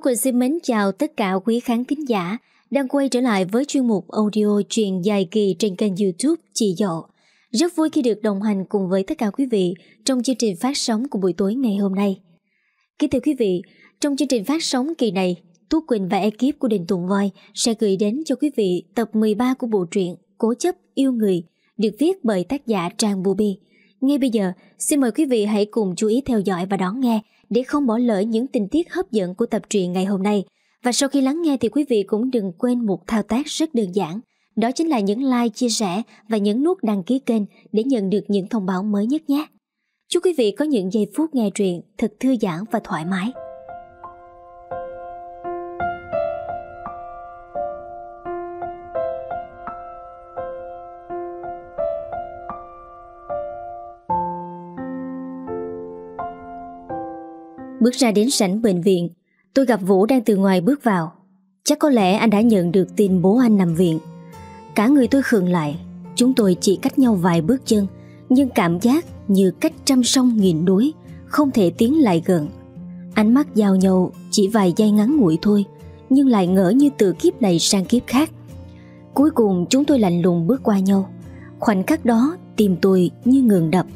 Tú Quỳnh xin mến chào tất cả quý khán kính giả đang quay trở lại với chuyên mục audio truyền dài kỳ trên kênh youtube Chị Dậu. Rất vui khi được đồng hành cùng với tất cả quý vị trong chương trình phát sóng của buổi tối ngày hôm nay. Kính thưa quý vị, trong chương trình phát sóng kỳ này, Tú Quỳnh và ekip của Đình Tùng Voi sẽ gửi đến cho quý vị tập 13 của bộ truyện Cố chấp yêu người được viết bởi tác giả Trang Bubi. Ngay bây giờ, xin mời quý vị hãy cùng chú ý theo dõi và đón nghe để không bỏ lỡ những tình tiết hấp dẫn của tập truyện ngày hôm nay. Và sau khi lắng nghe thì quý vị cũng đừng quên một thao tác rất đơn giản. Đó chính là những like, chia sẻ và nhấn nút đăng ký kênh để nhận được những thông báo mới nhất nhé. Chúc quý vị có những giây phút nghe truyện thật thư giãn và thoải mái. Bước ra đến sảnh bệnh viện Tôi gặp Vũ đang từ ngoài bước vào Chắc có lẽ anh đã nhận được tin bố anh nằm viện Cả người tôi khường lại Chúng tôi chỉ cách nhau vài bước chân Nhưng cảm giác như cách trăm sông nghìn núi Không thể tiến lại gần Ánh mắt giao nhau chỉ vài giây ngắn ngủi thôi Nhưng lại ngỡ như từ kiếp này sang kiếp khác Cuối cùng chúng tôi lạnh lùng bước qua nhau Khoảnh khắc đó tim tôi như ngừng đập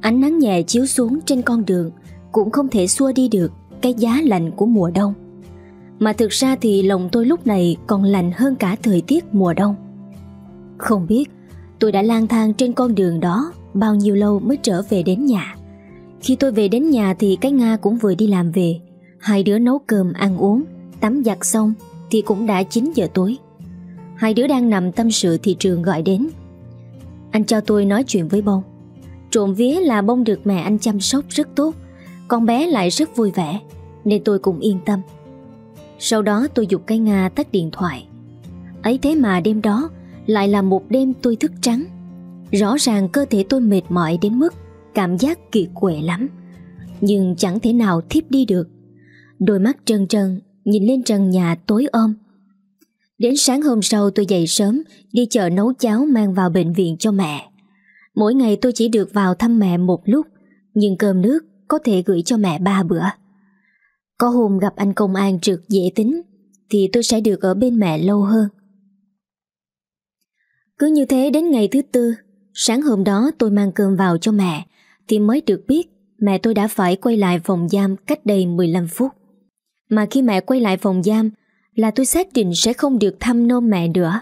Ánh nắng nhẹ chiếu xuống trên con đường cũng không thể xua đi được cái giá lạnh của mùa đông. Mà thực ra thì lòng tôi lúc này còn lạnh hơn cả thời tiết mùa đông. Không biết tôi đã lang thang trên con đường đó bao nhiêu lâu mới trở về đến nhà. Khi tôi về đến nhà thì cái Nga cũng vừa đi làm về. Hai đứa nấu cơm ăn uống, tắm giặt xong thì cũng đã 9 giờ tối. Hai đứa đang nằm tâm sự thì trường gọi đến. Anh cho tôi nói chuyện với bông. Trộm vía là bông được mẹ anh chăm sóc rất tốt con bé lại rất vui vẻ nên tôi cũng yên tâm. Sau đó tôi dục cái Nga tắt điện thoại. Ấy thế mà đêm đó lại là một đêm tôi thức trắng. Rõ ràng cơ thể tôi mệt mỏi đến mức cảm giác kỳ quệ lắm. Nhưng chẳng thể nào thiếp đi được. Đôi mắt trơn trơn nhìn lên trần nhà tối om. Đến sáng hôm sau tôi dậy sớm đi chợ nấu cháo mang vào bệnh viện cho mẹ. Mỗi ngày tôi chỉ được vào thăm mẹ một lúc nhưng cơm nước có thể gửi cho mẹ ba bữa. Có hôm gặp anh công an trượt dễ tính thì tôi sẽ được ở bên mẹ lâu hơn. Cứ như thế đến ngày thứ tư, sáng hôm đó tôi mang cơm vào cho mẹ thì mới được biết mẹ tôi đã phải quay lại phòng giam cách đây 15 phút. Mà khi mẹ quay lại phòng giam là tôi xác định sẽ không được thăm nôm mẹ nữa.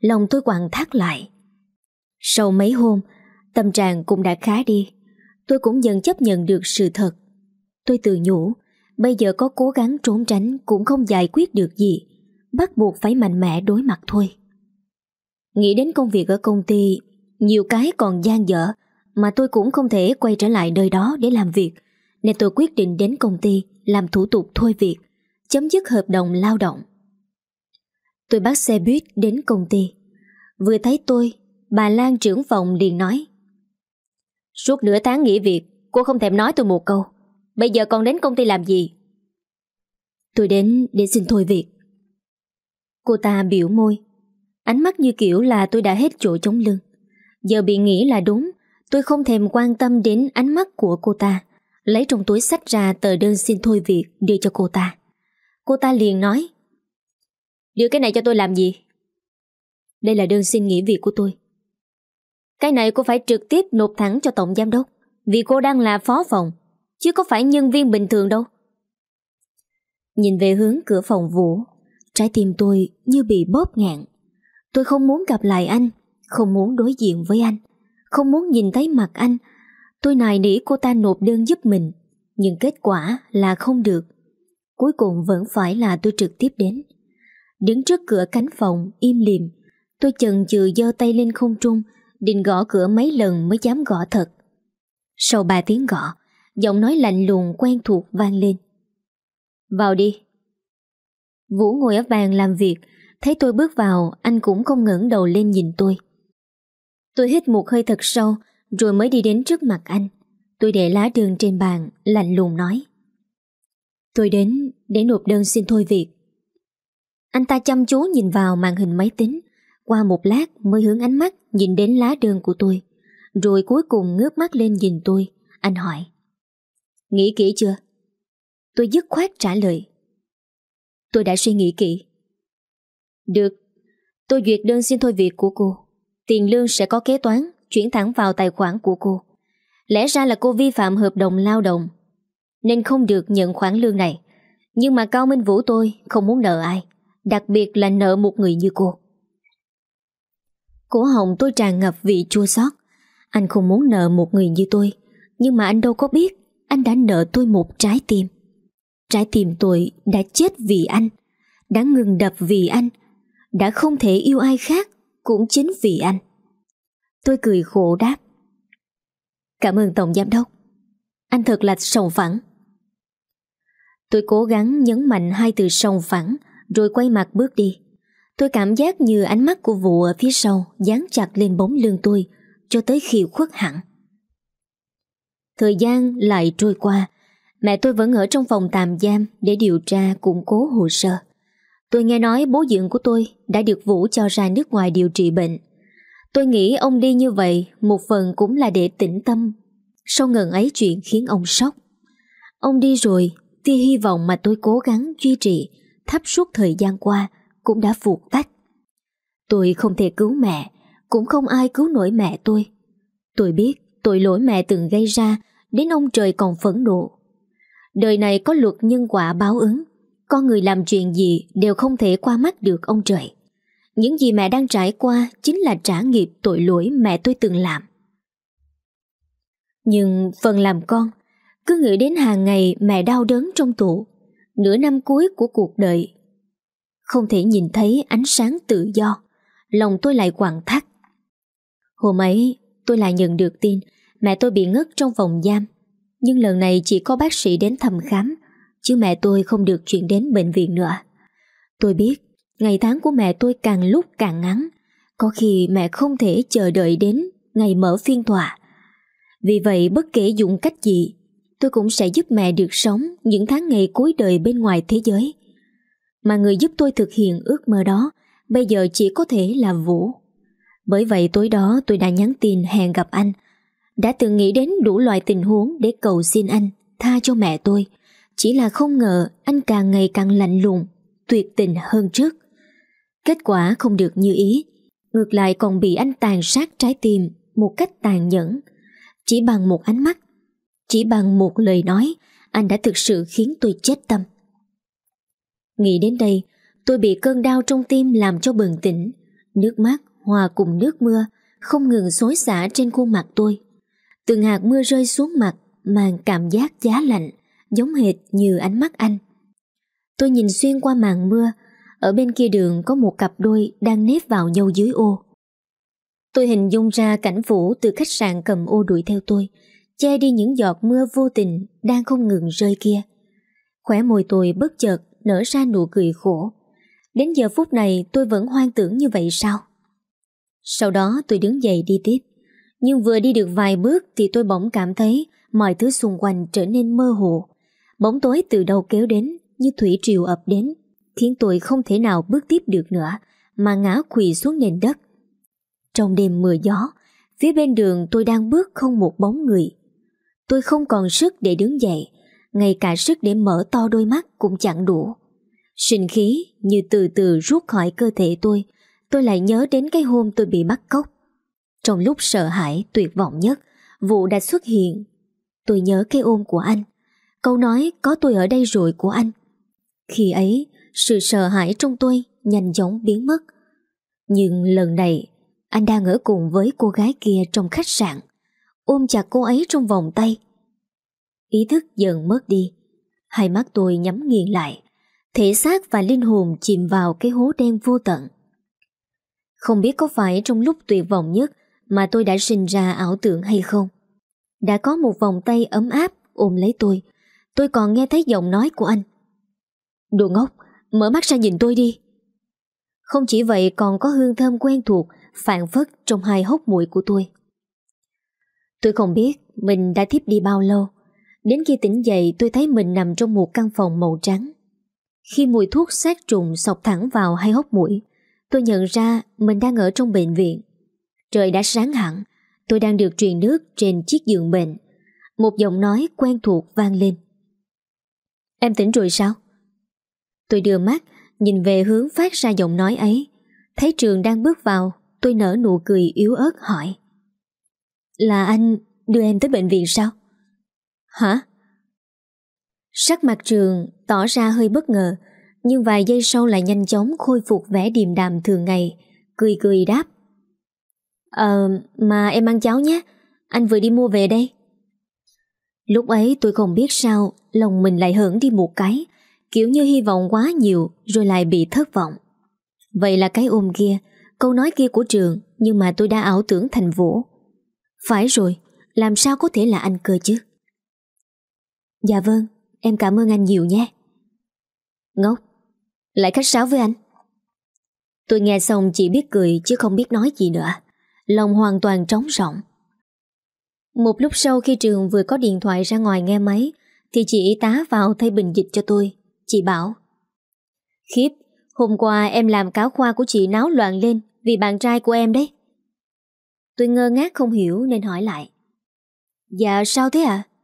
Lòng tôi quặn thắt lại. Sau mấy hôm, tâm trạng cũng đã khá đi tôi cũng dần chấp nhận được sự thật. Tôi tự nhủ, bây giờ có cố gắng trốn tránh cũng không giải quyết được gì, bắt buộc phải mạnh mẽ đối mặt thôi. Nghĩ đến công việc ở công ty, nhiều cái còn gian dở, mà tôi cũng không thể quay trở lại nơi đó để làm việc, nên tôi quyết định đến công ty làm thủ tục thôi việc, chấm dứt hợp đồng lao động. Tôi bắt xe buýt đến công ty. Vừa thấy tôi, bà Lan trưởng phòng liền nói Suốt nửa tháng nghỉ việc Cô không thèm nói tôi một câu Bây giờ còn đến công ty làm gì Tôi đến để xin thôi việc Cô ta biểu môi Ánh mắt như kiểu là tôi đã hết chỗ chống lưng Giờ bị nghĩ là đúng Tôi không thèm quan tâm đến ánh mắt của cô ta Lấy trong túi sách ra tờ đơn xin thôi việc Đưa cho cô ta Cô ta liền nói Đưa cái này cho tôi làm gì Đây là đơn xin nghỉ việc của tôi cái này cô phải trực tiếp nộp thẳng cho tổng giám đốc Vì cô đang là phó phòng Chứ có phải nhân viên bình thường đâu Nhìn về hướng cửa phòng Vũ Trái tim tôi như bị bóp ngạn Tôi không muốn gặp lại anh Không muốn đối diện với anh Không muốn nhìn thấy mặt anh Tôi nài nỉ cô ta nộp đơn giúp mình Nhưng kết quả là không được Cuối cùng vẫn phải là tôi trực tiếp đến Đứng trước cửa cánh phòng Im lìm Tôi chần chừ giơ tay lên không trung Định gõ cửa mấy lần mới dám gõ thật Sau ba tiếng gõ Giọng nói lạnh lùng quen thuộc vang lên Vào đi Vũ ngồi ở bàn làm việc Thấy tôi bước vào Anh cũng không ngẩng đầu lên nhìn tôi Tôi hít một hơi thật sâu Rồi mới đi đến trước mặt anh Tôi để lá đường trên bàn Lạnh lùng nói Tôi đến để nộp đơn xin thôi việc Anh ta chăm chú nhìn vào màn hình máy tính qua một lát mới hướng ánh mắt nhìn đến lá đơn của tôi. Rồi cuối cùng ngước mắt lên nhìn tôi. Anh hỏi. Nghĩ kỹ chưa? Tôi dứt khoát trả lời. Tôi đã suy nghĩ kỹ. Được. Tôi duyệt đơn xin thôi việc của cô. Tiền lương sẽ có kế toán chuyển thẳng vào tài khoản của cô. Lẽ ra là cô vi phạm hợp đồng lao động Nên không được nhận khoản lương này Nhưng mà Cao Minh Vũ tôi không muốn nợ ai Đặc biệt là nợ một người như cô Cổ Hồng tôi tràn ngập vị chua xót Anh không muốn nợ một người như tôi Nhưng mà anh đâu có biết Anh đã nợ tôi một trái tim Trái tim tôi đã chết vì anh Đã ngừng đập vì anh Đã không thể yêu ai khác Cũng chính vì anh Tôi cười khổ đáp Cảm ơn Tổng Giám Đốc Anh thật là sòng phẳng Tôi cố gắng nhấn mạnh hai từ sòng phẳng Rồi quay mặt bước đi Tôi cảm giác như ánh mắt của vụ ở phía sau dán chặt lên bóng lưng tôi cho tới khi khuất hẳn. Thời gian lại trôi qua, mẹ tôi vẫn ở trong phòng tạm giam để điều tra củng cố hồ sơ. Tôi nghe nói bố dưỡng của tôi đã được Vũ cho ra nước ngoài điều trị bệnh. Tôi nghĩ ông đi như vậy một phần cũng là để tĩnh tâm. Sau ngần ấy chuyện khiến ông sốc. Ông đi rồi, thì hy vọng mà tôi cố gắng duy trì thấp suốt thời gian qua cũng đã vụt tắt. Tôi không thể cứu mẹ, cũng không ai cứu nổi mẹ tôi. Tôi biết tội lỗi mẹ từng gây ra đến ông trời còn phẫn nộ. Đời này có luật nhân quả báo ứng, con người làm chuyện gì đều không thể qua mắt được ông trời. Những gì mẹ đang trải qua chính là trả nghiệp tội lỗi mẹ tôi từng làm. Nhưng phần làm con, cứ nghĩ đến hàng ngày mẹ đau đớn trong tủ, nửa năm cuối của cuộc đời không thể nhìn thấy ánh sáng tự do, lòng tôi lại quặn thắt. Hôm ấy, tôi lại nhận được tin mẹ tôi bị ngất trong phòng giam. Nhưng lần này chỉ có bác sĩ đến thăm khám, chứ mẹ tôi không được chuyển đến bệnh viện nữa. Tôi biết, ngày tháng của mẹ tôi càng lúc càng ngắn, có khi mẹ không thể chờ đợi đến ngày mở phiên tòa. Vì vậy bất kể dùng cách gì, tôi cũng sẽ giúp mẹ được sống những tháng ngày cuối đời bên ngoài thế giới mà người giúp tôi thực hiện ước mơ đó bây giờ chỉ có thể là Vũ. Bởi vậy tối đó tôi đã nhắn tin hẹn gặp anh. Đã từng nghĩ đến đủ loại tình huống để cầu xin anh tha cho mẹ tôi. Chỉ là không ngờ anh càng ngày càng lạnh lùng, tuyệt tình hơn trước. Kết quả không được như ý, ngược lại còn bị anh tàn sát trái tim một cách tàn nhẫn. Chỉ bằng một ánh mắt, chỉ bằng một lời nói, anh đã thực sự khiến tôi chết tâm. Nghĩ đến đây, tôi bị cơn đau trong tim làm cho bừng tỉnh. Nước mắt hòa cùng nước mưa không ngừng xối xả trên khuôn mặt tôi. Từng hạt mưa rơi xuống mặt mang cảm giác giá lạnh, giống hệt như ánh mắt anh. Tôi nhìn xuyên qua màn mưa, ở bên kia đường có một cặp đôi đang nếp vào nhau dưới ô. Tôi hình dung ra cảnh vũ từ khách sạn cầm ô đuổi theo tôi, che đi những giọt mưa vô tình đang không ngừng rơi kia. Khỏe môi tôi bất chợt nở ra nụ cười khổ. Đến giờ phút này tôi vẫn hoang tưởng như vậy sao? Sau đó tôi đứng dậy đi tiếp. Nhưng vừa đi được vài bước thì tôi bỗng cảm thấy mọi thứ xung quanh trở nên mơ hồ. Bóng tối từ đầu kéo đến như thủy triều ập đến, khiến tôi không thể nào bước tiếp được nữa mà ngã quỳ xuống nền đất. Trong đêm mưa gió, phía bên đường tôi đang bước không một bóng người. Tôi không còn sức để đứng dậy, ngay cả sức để mở to đôi mắt cũng chẳng đủ. Sinh khí như từ từ rút khỏi cơ thể tôi, tôi lại nhớ đến cái hôm tôi bị bắt cóc. Trong lúc sợ hãi, tuyệt vọng nhất, vụ đã xuất hiện. Tôi nhớ cái ôm của anh, câu nói có tôi ở đây rồi của anh. Khi ấy, sự sợ hãi trong tôi nhanh chóng biến mất. Nhưng lần này, anh đang ở cùng với cô gái kia trong khách sạn, ôm chặt cô ấy trong vòng tay, ý thức dần mất đi. Hai mắt tôi nhắm nghiền lại, thể xác và linh hồn chìm vào cái hố đen vô tận. Không biết có phải trong lúc tuyệt vọng nhất mà tôi đã sinh ra ảo tưởng hay không? Đã có một vòng tay ấm áp ôm lấy tôi, tôi còn nghe thấy giọng nói của anh. Đồ ngốc, mở mắt ra nhìn tôi đi. Không chỉ vậy còn có hương thơm quen thuộc phản phất trong hai hốc mũi của tôi. Tôi không biết mình đã thiếp đi bao lâu, Đến khi tỉnh dậy tôi thấy mình nằm trong một căn phòng màu trắng. Khi mùi thuốc sát trùng sọc thẳng vào hai hốc mũi, tôi nhận ra mình đang ở trong bệnh viện. Trời đã sáng hẳn, tôi đang được truyền nước trên chiếc giường bệnh. Một giọng nói quen thuộc vang lên. Em tỉnh rồi sao? Tôi đưa mắt, nhìn về hướng phát ra giọng nói ấy. Thấy trường đang bước vào, tôi nở nụ cười yếu ớt hỏi. Là anh đưa em tới bệnh viện sao? Hả? Sắc mặt trường tỏ ra hơi bất ngờ, nhưng vài giây sau lại nhanh chóng khôi phục vẻ điềm đạm thường ngày, cười cười đáp. Ờ, mà em ăn cháo nhé, anh vừa đi mua về đây. Lúc ấy tôi không biết sao, lòng mình lại hưởng đi một cái, kiểu như hy vọng quá nhiều rồi lại bị thất vọng. Vậy là cái ôm kia, câu nói kia của trường nhưng mà tôi đã ảo tưởng thành vũ. Phải rồi, làm sao có thể là anh cơ chứ? Dạ vâng Em cảm ơn anh nhiều nhé Ngốc Lại khách sáo với anh Tôi nghe xong chỉ biết cười chứ không biết nói gì nữa Lòng hoàn toàn trống rỗng Một lúc sau khi Trường vừa có điện thoại ra ngoài nghe máy Thì chị y tá vào thay bình dịch cho tôi Chị bảo Khiếp Hôm qua em làm cáo khoa của chị náo loạn lên Vì bạn trai của em đấy Tôi ngơ ngác không hiểu nên hỏi lại Dạ sao thế ạ à?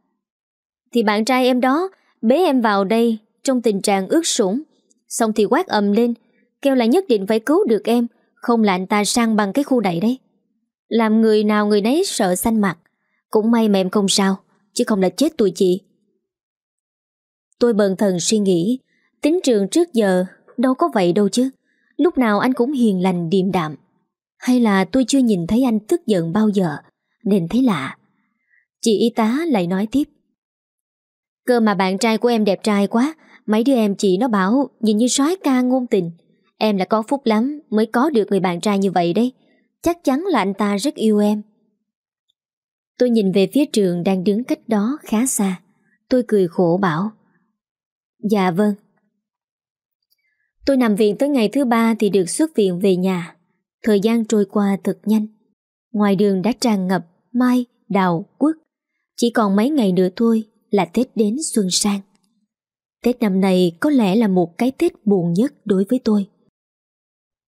thì bạn trai em đó bế em vào đây trong tình trạng ướt sũng. Xong thì quát ầm lên, kêu là nhất định phải cứu được em, không là anh ta sang bằng cái khu này đấy. Làm người nào người nấy sợ xanh mặt. Cũng may mà em không sao, chứ không là chết tụi chị. Tôi bần thần suy nghĩ, tính trường trước giờ đâu có vậy đâu chứ. Lúc nào anh cũng hiền lành điềm đạm. Hay là tôi chưa nhìn thấy anh tức giận bao giờ, nên thấy lạ. Chị y tá lại nói tiếp. Cơ mà bạn trai của em đẹp trai quá Mấy đứa em chị nó bảo Nhìn như soái ca ngôn tình Em là có phúc lắm mới có được người bạn trai như vậy đấy Chắc chắn là anh ta rất yêu em Tôi nhìn về phía trường đang đứng cách đó khá xa Tôi cười khổ bảo Dạ vâng Tôi nằm viện tới ngày thứ ba thì được xuất viện về nhà Thời gian trôi qua thật nhanh Ngoài đường đã tràn ngập Mai, đào, quất Chỉ còn mấy ngày nữa thôi là Tết đến xuân sang. Tết năm nay có lẽ là một cái Tết buồn nhất đối với tôi.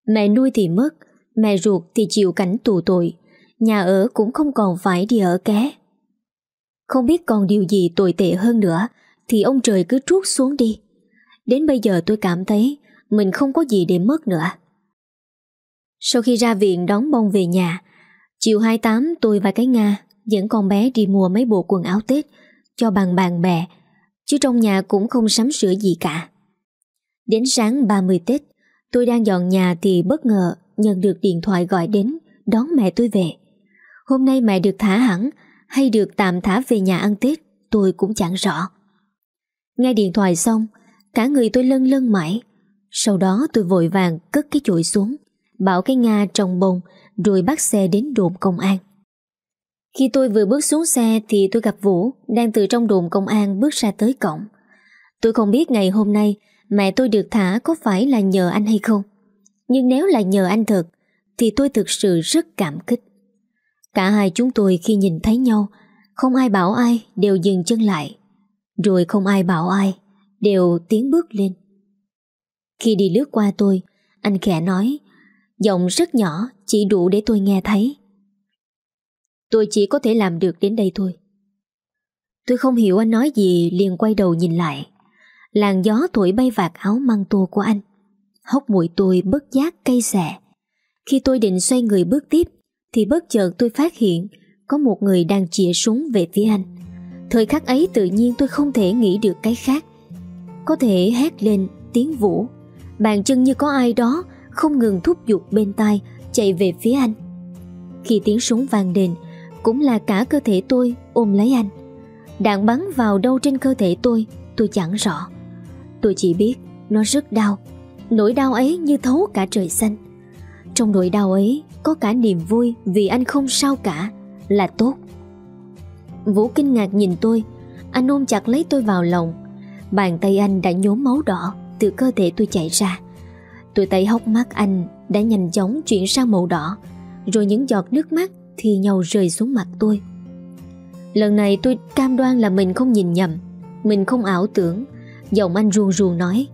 Mẹ nuôi thì mất, mẹ ruột thì chịu cảnh tù tội, nhà ở cũng không còn phải đi ở ké. Không biết còn điều gì tồi tệ hơn nữa thì ông trời cứ trút xuống đi. Đến bây giờ tôi cảm thấy mình không có gì để mất nữa. Sau khi ra viện đón bông về nhà, chiều 28 tôi và cái Nga dẫn con bé đi mua mấy bộ quần áo Tết cho bằng bạn bè, chứ trong nhà cũng không sắm sửa gì cả. Đến sáng 30 Tết, tôi đang dọn nhà thì bất ngờ nhận được điện thoại gọi đến đón mẹ tôi về. Hôm nay mẹ được thả hẳn hay được tạm thả về nhà ăn Tết tôi cũng chẳng rõ. Nghe điện thoại xong, cả người tôi lân lân mãi. Sau đó tôi vội vàng cất cái chuỗi xuống, bảo cái Nga trong bông rồi bắt xe đến đồn công an. Khi tôi vừa bước xuống xe thì tôi gặp Vũ đang từ trong đồn công an bước ra tới cổng. Tôi không biết ngày hôm nay mẹ tôi được thả có phải là nhờ anh hay không. Nhưng nếu là nhờ anh thật thì tôi thực sự rất cảm kích. Cả hai chúng tôi khi nhìn thấy nhau không ai bảo ai đều dừng chân lại. Rồi không ai bảo ai đều tiến bước lên. Khi đi lướt qua tôi anh khẽ nói giọng rất nhỏ chỉ đủ để tôi nghe thấy. Tôi chỉ có thể làm được đến đây thôi Tôi không hiểu anh nói gì liền quay đầu nhìn lại Làn gió thổi bay vạt áo măng tô của anh Hốc mũi tôi bất giác cay xè Khi tôi định xoay người bước tiếp Thì bất chợt tôi phát hiện Có một người đang chĩa súng về phía anh Thời khắc ấy tự nhiên tôi không thể nghĩ được cái khác Có thể hét lên tiếng vũ Bàn chân như có ai đó Không ngừng thúc giục bên tai Chạy về phía anh Khi tiếng súng vang đền cũng là cả cơ thể tôi ôm lấy anh. Đạn bắn vào đâu trên cơ thể tôi, tôi chẳng rõ. Tôi chỉ biết nó rất đau. Nỗi đau ấy như thấu cả trời xanh. Trong nỗi đau ấy có cả niềm vui vì anh không sao cả, là tốt. Vũ kinh ngạc nhìn tôi, anh ôm chặt lấy tôi vào lòng. Bàn tay anh đã nhốm máu đỏ từ cơ thể tôi chảy ra. Tôi thấy hốc mắt anh đã nhanh chóng chuyển sang màu đỏ, rồi những giọt nước mắt thì nhau rơi xuống mặt tôi. Lần này tôi cam đoan là mình không nhìn nhầm, mình không ảo tưởng, giọng anh ruồn ruồn nói.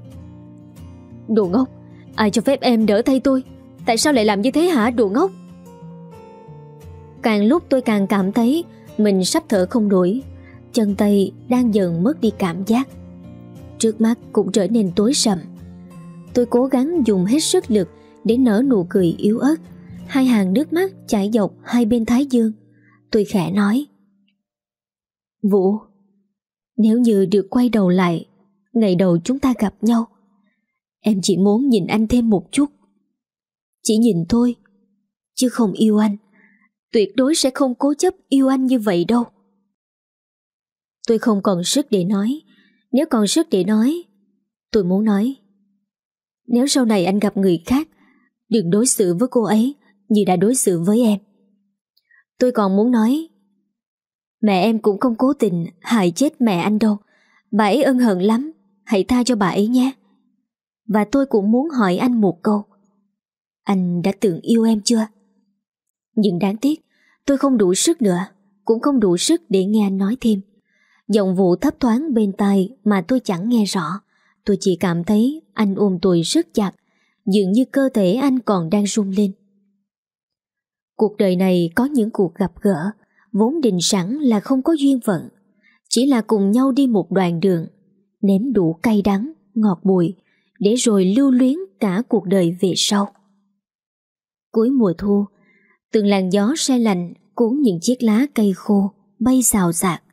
Đồ ngốc, ai cho phép em đỡ thay tôi? Tại sao lại làm như thế hả đồ ngốc? Càng lúc tôi càng cảm thấy mình sắp thở không nổi, chân tay đang dần mất đi cảm giác. Trước mắt cũng trở nên tối sầm. Tôi cố gắng dùng hết sức lực để nở nụ cười yếu ớt Hai hàng nước mắt chảy dọc hai bên thái dương Tôi khẽ nói Vũ Nếu như được quay đầu lại Ngày đầu chúng ta gặp nhau Em chỉ muốn nhìn anh thêm một chút Chỉ nhìn thôi Chứ không yêu anh Tuyệt đối sẽ không cố chấp yêu anh như vậy đâu Tôi không còn sức để nói Nếu còn sức để nói Tôi muốn nói Nếu sau này anh gặp người khác Đừng đối xử với cô ấy như đã đối xử với em. Tôi còn muốn nói, mẹ em cũng không cố tình hại chết mẹ anh đâu. Bà ấy ân hận lắm, hãy tha cho bà ấy nhé. Và tôi cũng muốn hỏi anh một câu. Anh đã từng yêu em chưa? Nhưng đáng tiếc, tôi không đủ sức nữa, cũng không đủ sức để nghe anh nói thêm. Giọng vụ thấp thoáng bên tai mà tôi chẳng nghe rõ. Tôi chỉ cảm thấy anh ôm tôi rất chặt, dường như cơ thể anh còn đang run lên. Cuộc đời này có những cuộc gặp gỡ Vốn định sẵn là không có duyên phận Chỉ là cùng nhau đi một đoạn đường Nếm đủ cay đắng, ngọt bùi Để rồi lưu luyến cả cuộc đời về sau Cuối mùa thu Từng làn gió se lạnh Cuốn những chiếc lá cây khô Bay xào xạc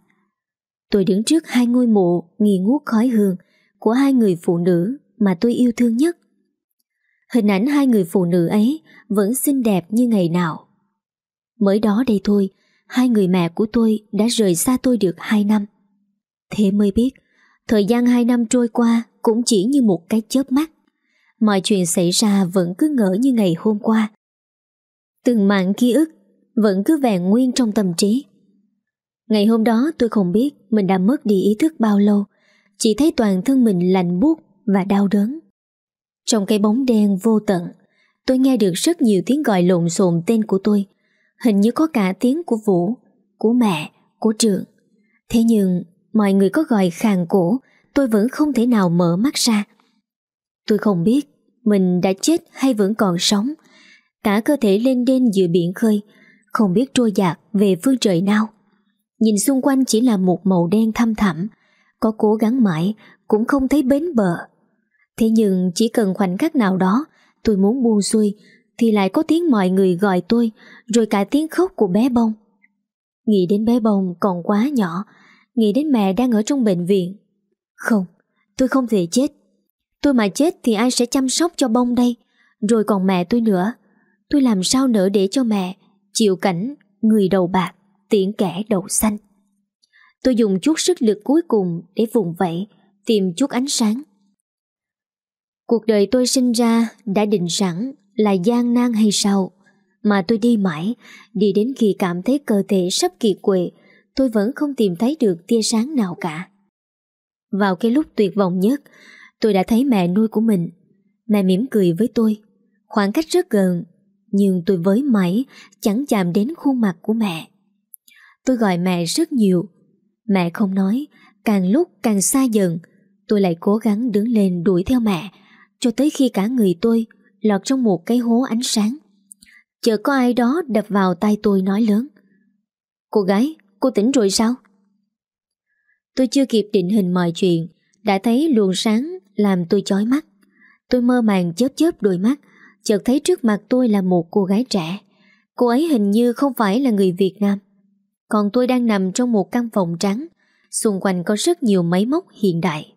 Tôi đứng trước hai ngôi mộ Nghi ngút khói hương Của hai người phụ nữ mà tôi yêu thương nhất Hình ảnh hai người phụ nữ ấy Vẫn xinh đẹp như ngày nào Mới đó đây thôi, hai người mẹ của tôi đã rời xa tôi được 2 năm. Thế mới biết, thời gian 2 năm trôi qua cũng chỉ như một cái chớp mắt. Mọi chuyện xảy ra vẫn cứ ngỡ như ngày hôm qua. Từng mạng ký ức vẫn cứ vẹn nguyên trong tâm trí. Ngày hôm đó tôi không biết mình đã mất đi ý thức bao lâu, chỉ thấy toàn thân mình lạnh buốt và đau đớn. Trong cái bóng đen vô tận, tôi nghe được rất nhiều tiếng gọi lộn xộn tên của tôi, Hình như có cả tiếng của Vũ Của mẹ, của trường Thế nhưng mọi người có gọi khàn cổ Tôi vẫn không thể nào mở mắt ra Tôi không biết Mình đã chết hay vẫn còn sống Cả cơ thể lên đên giữa biển khơi Không biết trôi dạt về phương trời nào Nhìn xung quanh chỉ là một màu đen thăm thẳm Có cố gắng mãi Cũng không thấy bến bờ Thế nhưng chỉ cần khoảnh khắc nào đó Tôi muốn buông xuôi thì lại có tiếng mọi người gọi tôi, rồi cả tiếng khóc của bé bông. Nghĩ đến bé bông còn quá nhỏ, nghĩ đến mẹ đang ở trong bệnh viện. Không, tôi không thể chết. Tôi mà chết thì ai sẽ chăm sóc cho bông đây, rồi còn mẹ tôi nữa. Tôi làm sao nỡ để cho mẹ chịu cảnh người đầu bạc, tiễn kẻ đầu xanh. Tôi dùng chút sức lực cuối cùng để vùng vẫy, tìm chút ánh sáng. Cuộc đời tôi sinh ra đã định sẵn là gian nan hay sao? Mà tôi đi mãi, đi đến khi cảm thấy cơ thể sắp kiệt quệ, tôi vẫn không tìm thấy được tia sáng nào cả. Vào cái lúc tuyệt vọng nhất, tôi đã thấy mẹ nuôi của mình. Mẹ mỉm cười với tôi, khoảng cách rất gần, nhưng tôi với mãi chẳng chạm đến khuôn mặt của mẹ. Tôi gọi mẹ rất nhiều, mẹ không nói, càng lúc càng xa dần, tôi lại cố gắng đứng lên đuổi theo mẹ, cho tới khi cả người tôi lọt trong một cái hố ánh sáng. Chờ có ai đó đập vào tay tôi nói lớn. Cô gái, cô tỉnh rồi sao? Tôi chưa kịp định hình mọi chuyện, đã thấy luồng sáng làm tôi chói mắt. Tôi mơ màng chớp chớp đôi mắt, chợt thấy trước mặt tôi là một cô gái trẻ. Cô ấy hình như không phải là người Việt Nam. Còn tôi đang nằm trong một căn phòng trắng, xung quanh có rất nhiều máy móc hiện đại.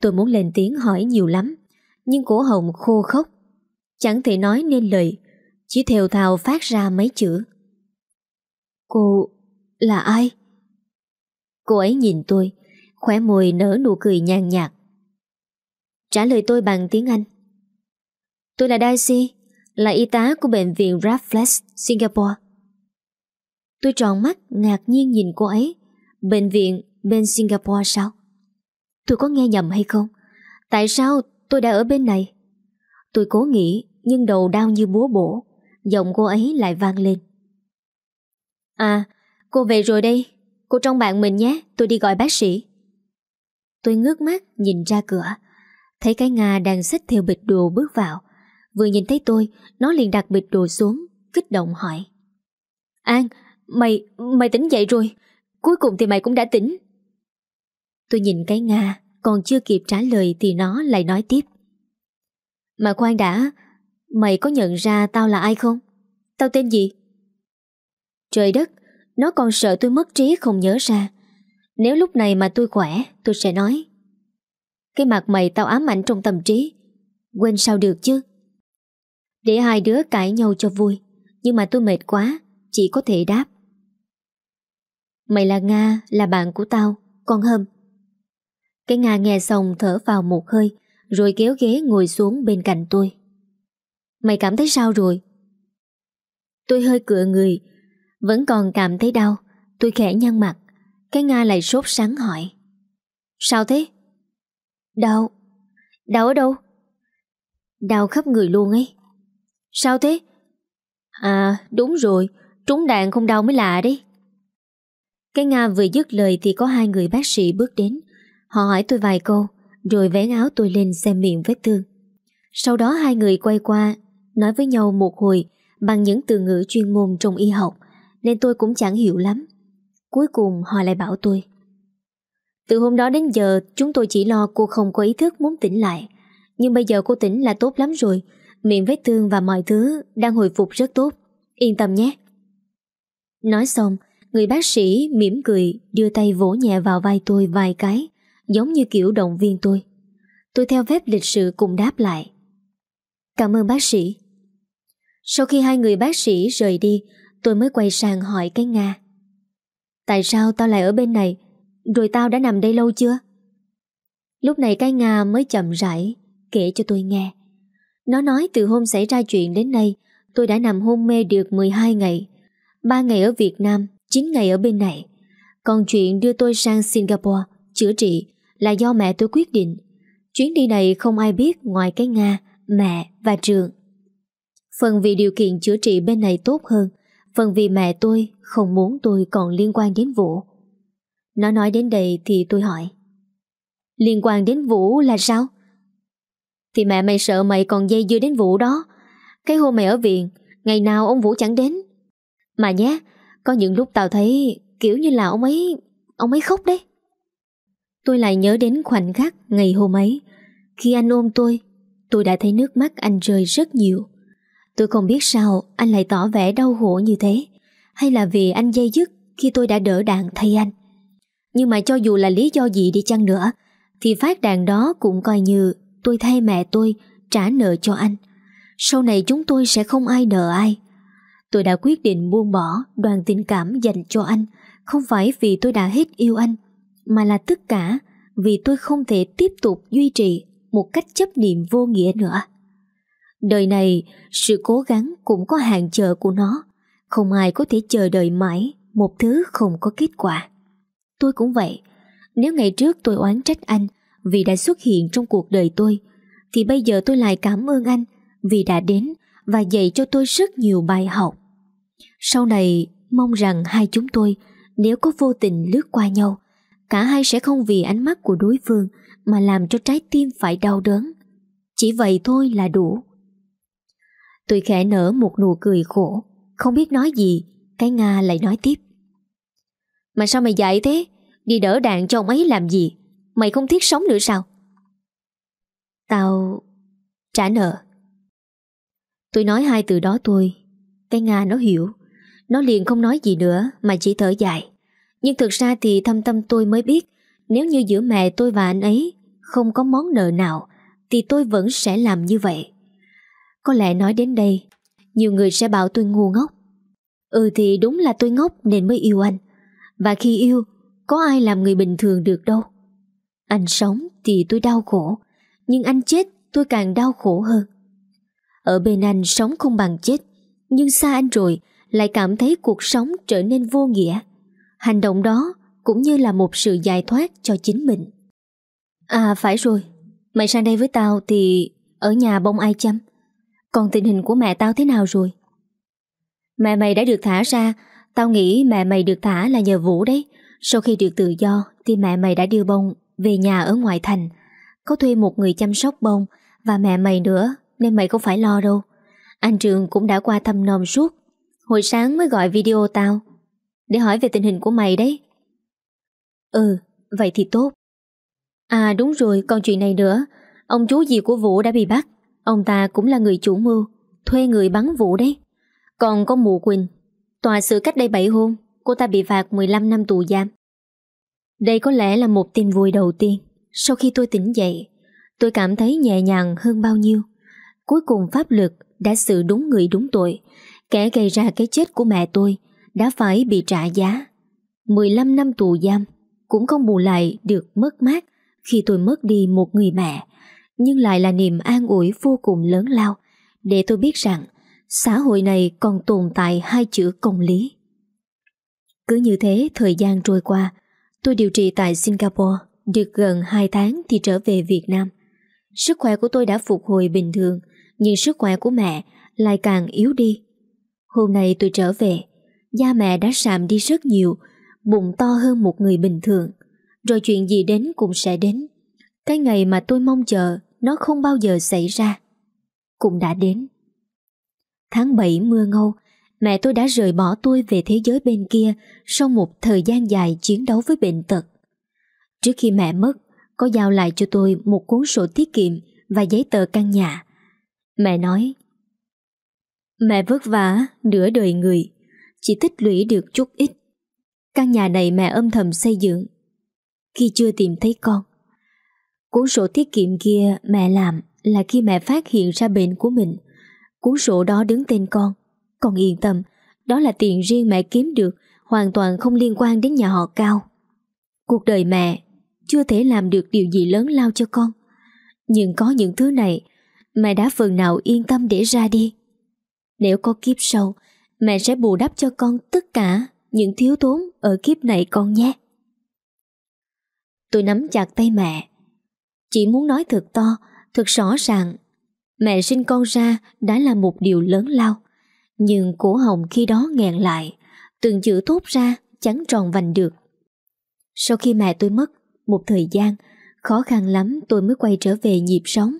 Tôi muốn lên tiếng hỏi nhiều lắm, nhưng cổ họng khô khốc Chẳng thể nói nên lời Chỉ theo thào phát ra mấy chữ Cô là ai? Cô ấy nhìn tôi Khỏe môi nở nụ cười nhàn nhạt Trả lời tôi bằng tiếng Anh Tôi là Daisy Là y tá của bệnh viện Raffles, Singapore Tôi tròn mắt ngạc nhiên nhìn cô ấy Bệnh viện bên Singapore sao? Tôi có nghe nhầm hay không? Tại sao tôi đã ở bên này? Tôi cố nghĩ nhưng đầu đau như búa bổ. Giọng cô ấy lại vang lên. À, cô về rồi đây. Cô trong bạn mình nhé, tôi đi gọi bác sĩ. Tôi ngước mắt nhìn ra cửa, thấy cái Nga đang xách theo bịch đồ bước vào. Vừa nhìn thấy tôi, nó liền đặt bịch đồ xuống, kích động hỏi. An, mày, mày tỉnh dậy rồi. Cuối cùng thì mày cũng đã tỉnh. Tôi nhìn cái Nga, còn chưa kịp trả lời thì nó lại nói tiếp. Mà khoan đã, Mày có nhận ra tao là ai không? Tao tên gì? Trời đất, nó còn sợ tôi mất trí không nhớ ra. Nếu lúc này mà tôi khỏe, tôi sẽ nói. Cái mặt mày tao ám ảnh trong tâm trí. Quên sao được chứ? Để hai đứa cãi nhau cho vui. Nhưng mà tôi mệt quá, chỉ có thể đáp. Mày là Nga, là bạn của tao, con hâm. Cái Nga nghe xong thở vào một hơi, rồi kéo ghế ngồi xuống bên cạnh tôi. Mày cảm thấy sao rồi? Tôi hơi cựa người, vẫn còn cảm thấy đau. Tôi khẽ nhăn mặt, cái Nga lại sốt sắng hỏi. Sao thế? Đau. Đau ở đâu? Đau khắp người luôn ấy. Sao thế? À, đúng rồi, trúng đạn không đau mới lạ đấy. Cái Nga vừa dứt lời thì có hai người bác sĩ bước đến. Họ hỏi tôi vài câu, rồi vén áo tôi lên xem miệng vết thương. Sau đó hai người quay qua nói với nhau một hồi bằng những từ ngữ chuyên môn trong y học, nên tôi cũng chẳng hiểu lắm. Cuối cùng họ lại bảo tôi. Từ hôm đó đến giờ chúng tôi chỉ lo cô không có ý thức muốn tỉnh lại. Nhưng bây giờ cô tỉnh là tốt lắm rồi, miệng vết thương và mọi thứ đang hồi phục rất tốt. Yên tâm nhé. Nói xong, người bác sĩ mỉm cười đưa tay vỗ nhẹ vào vai tôi vài cái, giống như kiểu động viên tôi. Tôi theo phép lịch sự cùng đáp lại. Cảm ơn bác sĩ. Sau khi hai người bác sĩ rời đi, tôi mới quay sang hỏi cái Nga. Tại sao tao lại ở bên này? Rồi tao đã nằm đây lâu chưa? Lúc này cái Nga mới chậm rãi kể cho tôi nghe. Nó nói từ hôm xảy ra chuyện đến nay, tôi đã nằm hôn mê được 12 ngày. 3 ngày ở Việt Nam, 9 ngày ở bên này. Còn chuyện đưa tôi sang Singapore, chữa trị là do mẹ tôi quyết định. Chuyến đi này không ai biết ngoài cái Nga, mẹ và trường. Phần vì điều kiện chữa trị bên này tốt hơn, phần vì mẹ tôi không muốn tôi còn liên quan đến Vũ. Nó nói đến đây thì tôi hỏi. Liên quan đến Vũ là sao? Thì mẹ mày sợ mày còn dây dưa đến Vũ đó. Cái hôm mày ở viện, ngày nào ông Vũ chẳng đến. Mà nhé, có những lúc tao thấy kiểu như là ông ấy, ông ấy khóc đấy. Tôi lại nhớ đến khoảnh khắc ngày hôm ấy, khi anh ôm tôi tôi đã thấy nước mắt anh rơi rất nhiều. Tôi không biết sao anh lại tỏ vẻ đau khổ như thế, hay là vì anh dây dứt khi tôi đã đỡ đạn thay anh. Nhưng mà cho dù là lý do gì đi chăng nữa, thì phát đạn đó cũng coi như tôi thay mẹ tôi trả nợ cho anh. Sau này chúng tôi sẽ không ai nợ ai. Tôi đã quyết định buông bỏ đoàn tình cảm dành cho anh, không phải vì tôi đã hết yêu anh, mà là tất cả vì tôi không thể tiếp tục duy trì một cách chấp niệm vô nghĩa nữa. Đời này, sự cố gắng cũng có hạn chờ của nó, không ai có thể chờ đợi mãi một thứ không có kết quả. Tôi cũng vậy, nếu ngày trước tôi oán trách anh vì đã xuất hiện trong cuộc đời tôi, thì bây giờ tôi lại cảm ơn anh vì đã đến và dạy cho tôi rất nhiều bài học. Sau này, mong rằng hai chúng tôi, nếu có vô tình lướt qua nhau, cả hai sẽ không vì ánh mắt của đối phương mà làm cho trái tim phải đau đớn. Chỉ vậy thôi là đủ. Tôi khẽ nở một nụ cười khổ, không biết nói gì, cái Nga lại nói tiếp. Mà sao mày dạy thế? Đi đỡ đạn cho ông ấy làm gì? Mày không thiết sống nữa sao? Tao... trả nợ. Tôi nói hai từ đó tôi. Cái Nga nó hiểu. Nó liền không nói gì nữa mà chỉ thở dài. Nhưng thực ra thì thâm tâm tôi mới biết nếu như giữa mẹ tôi và anh ấy không có món nợ nào thì tôi vẫn sẽ làm như vậy. Có lẽ nói đến đây, nhiều người sẽ bảo tôi ngu ngốc. Ừ thì đúng là tôi ngốc nên mới yêu anh. Và khi yêu, có ai làm người bình thường được đâu. Anh sống thì tôi đau khổ, nhưng anh chết tôi càng đau khổ hơn. Ở bên anh sống không bằng chết, nhưng xa anh rồi lại cảm thấy cuộc sống trở nên vô nghĩa. Hành động đó cũng như là một sự giải thoát cho chính mình. À phải rồi, mày sang đây với tao thì ở nhà bông ai chăm? Còn tình hình của mẹ tao thế nào rồi? Mẹ mày đã được thả ra, tao nghĩ mẹ mày được thả là nhờ Vũ đấy. Sau khi được tự do thì mẹ mày đã đưa bông về nhà ở ngoại thành. Có thuê một người chăm sóc bông và mẹ mày nữa nên mày không phải lo đâu. Anh Trường cũng đã qua thăm nom suốt. Hồi sáng mới gọi video tao để hỏi về tình hình của mày đấy. Ừ, vậy thì tốt. À đúng rồi, còn chuyện này nữa. Ông chú gì của Vũ đã bị bắt. Ông ta cũng là người chủ mưu, thuê người bắn Vũ đấy. Còn có mụ Quỳnh, tòa xử cách đây 7 hôm, cô ta bị phạt 15 năm tù giam. Đây có lẽ là một tin vui đầu tiên. Sau khi tôi tỉnh dậy, tôi cảm thấy nhẹ nhàng hơn bao nhiêu. Cuối cùng pháp luật đã xử đúng người đúng tội. Kẻ gây ra cái chết của mẹ tôi đã phải bị trả giá. 15 năm tù giam cũng không bù lại được mất mát khi tôi mất đi một người mẹ, nhưng lại là niềm an ủi vô cùng lớn lao để tôi biết rằng xã hội này còn tồn tại hai chữ công lý. Cứ như thế thời gian trôi qua, tôi điều trị tại Singapore được gần 2 tháng thì trở về Việt Nam. Sức khỏe của tôi đã phục hồi bình thường, nhưng sức khỏe của mẹ lại càng yếu đi. Hôm nay tôi trở về, da mẹ đã sạm đi rất nhiều bụng to hơn một người bình thường, rồi chuyện gì đến cũng sẽ đến. Cái ngày mà tôi mong chờ nó không bao giờ xảy ra, cũng đã đến. Tháng 7 mưa ngâu, mẹ tôi đã rời bỏ tôi về thế giới bên kia sau một thời gian dài chiến đấu với bệnh tật. Trước khi mẹ mất, có giao lại cho tôi một cuốn sổ tiết kiệm và giấy tờ căn nhà. Mẹ nói, Mẹ vất vả, nửa đời người, chỉ tích lũy được chút ít, Căn nhà này mẹ âm thầm xây dựng Khi chưa tìm thấy con Cuốn sổ tiết kiệm kia mẹ làm Là khi mẹ phát hiện ra bệnh của mình Cuốn sổ đó đứng tên con Con yên tâm Đó là tiền riêng mẹ kiếm được Hoàn toàn không liên quan đến nhà họ cao Cuộc đời mẹ Chưa thể làm được điều gì lớn lao cho con Nhưng có những thứ này Mẹ đã phần nào yên tâm để ra đi Nếu có kiếp sau Mẹ sẽ bù đắp cho con tất cả những thiếu thốn ở kiếp này con nhé. Tôi nắm chặt tay mẹ. Chỉ muốn nói thật to, thật rõ ràng. Mẹ sinh con ra đã là một điều lớn lao. Nhưng cổ hồng khi đó nghẹn lại, từng chữ tốt ra chẳng tròn vành được. Sau khi mẹ tôi mất, một thời gian, khó khăn lắm tôi mới quay trở về nhịp sống.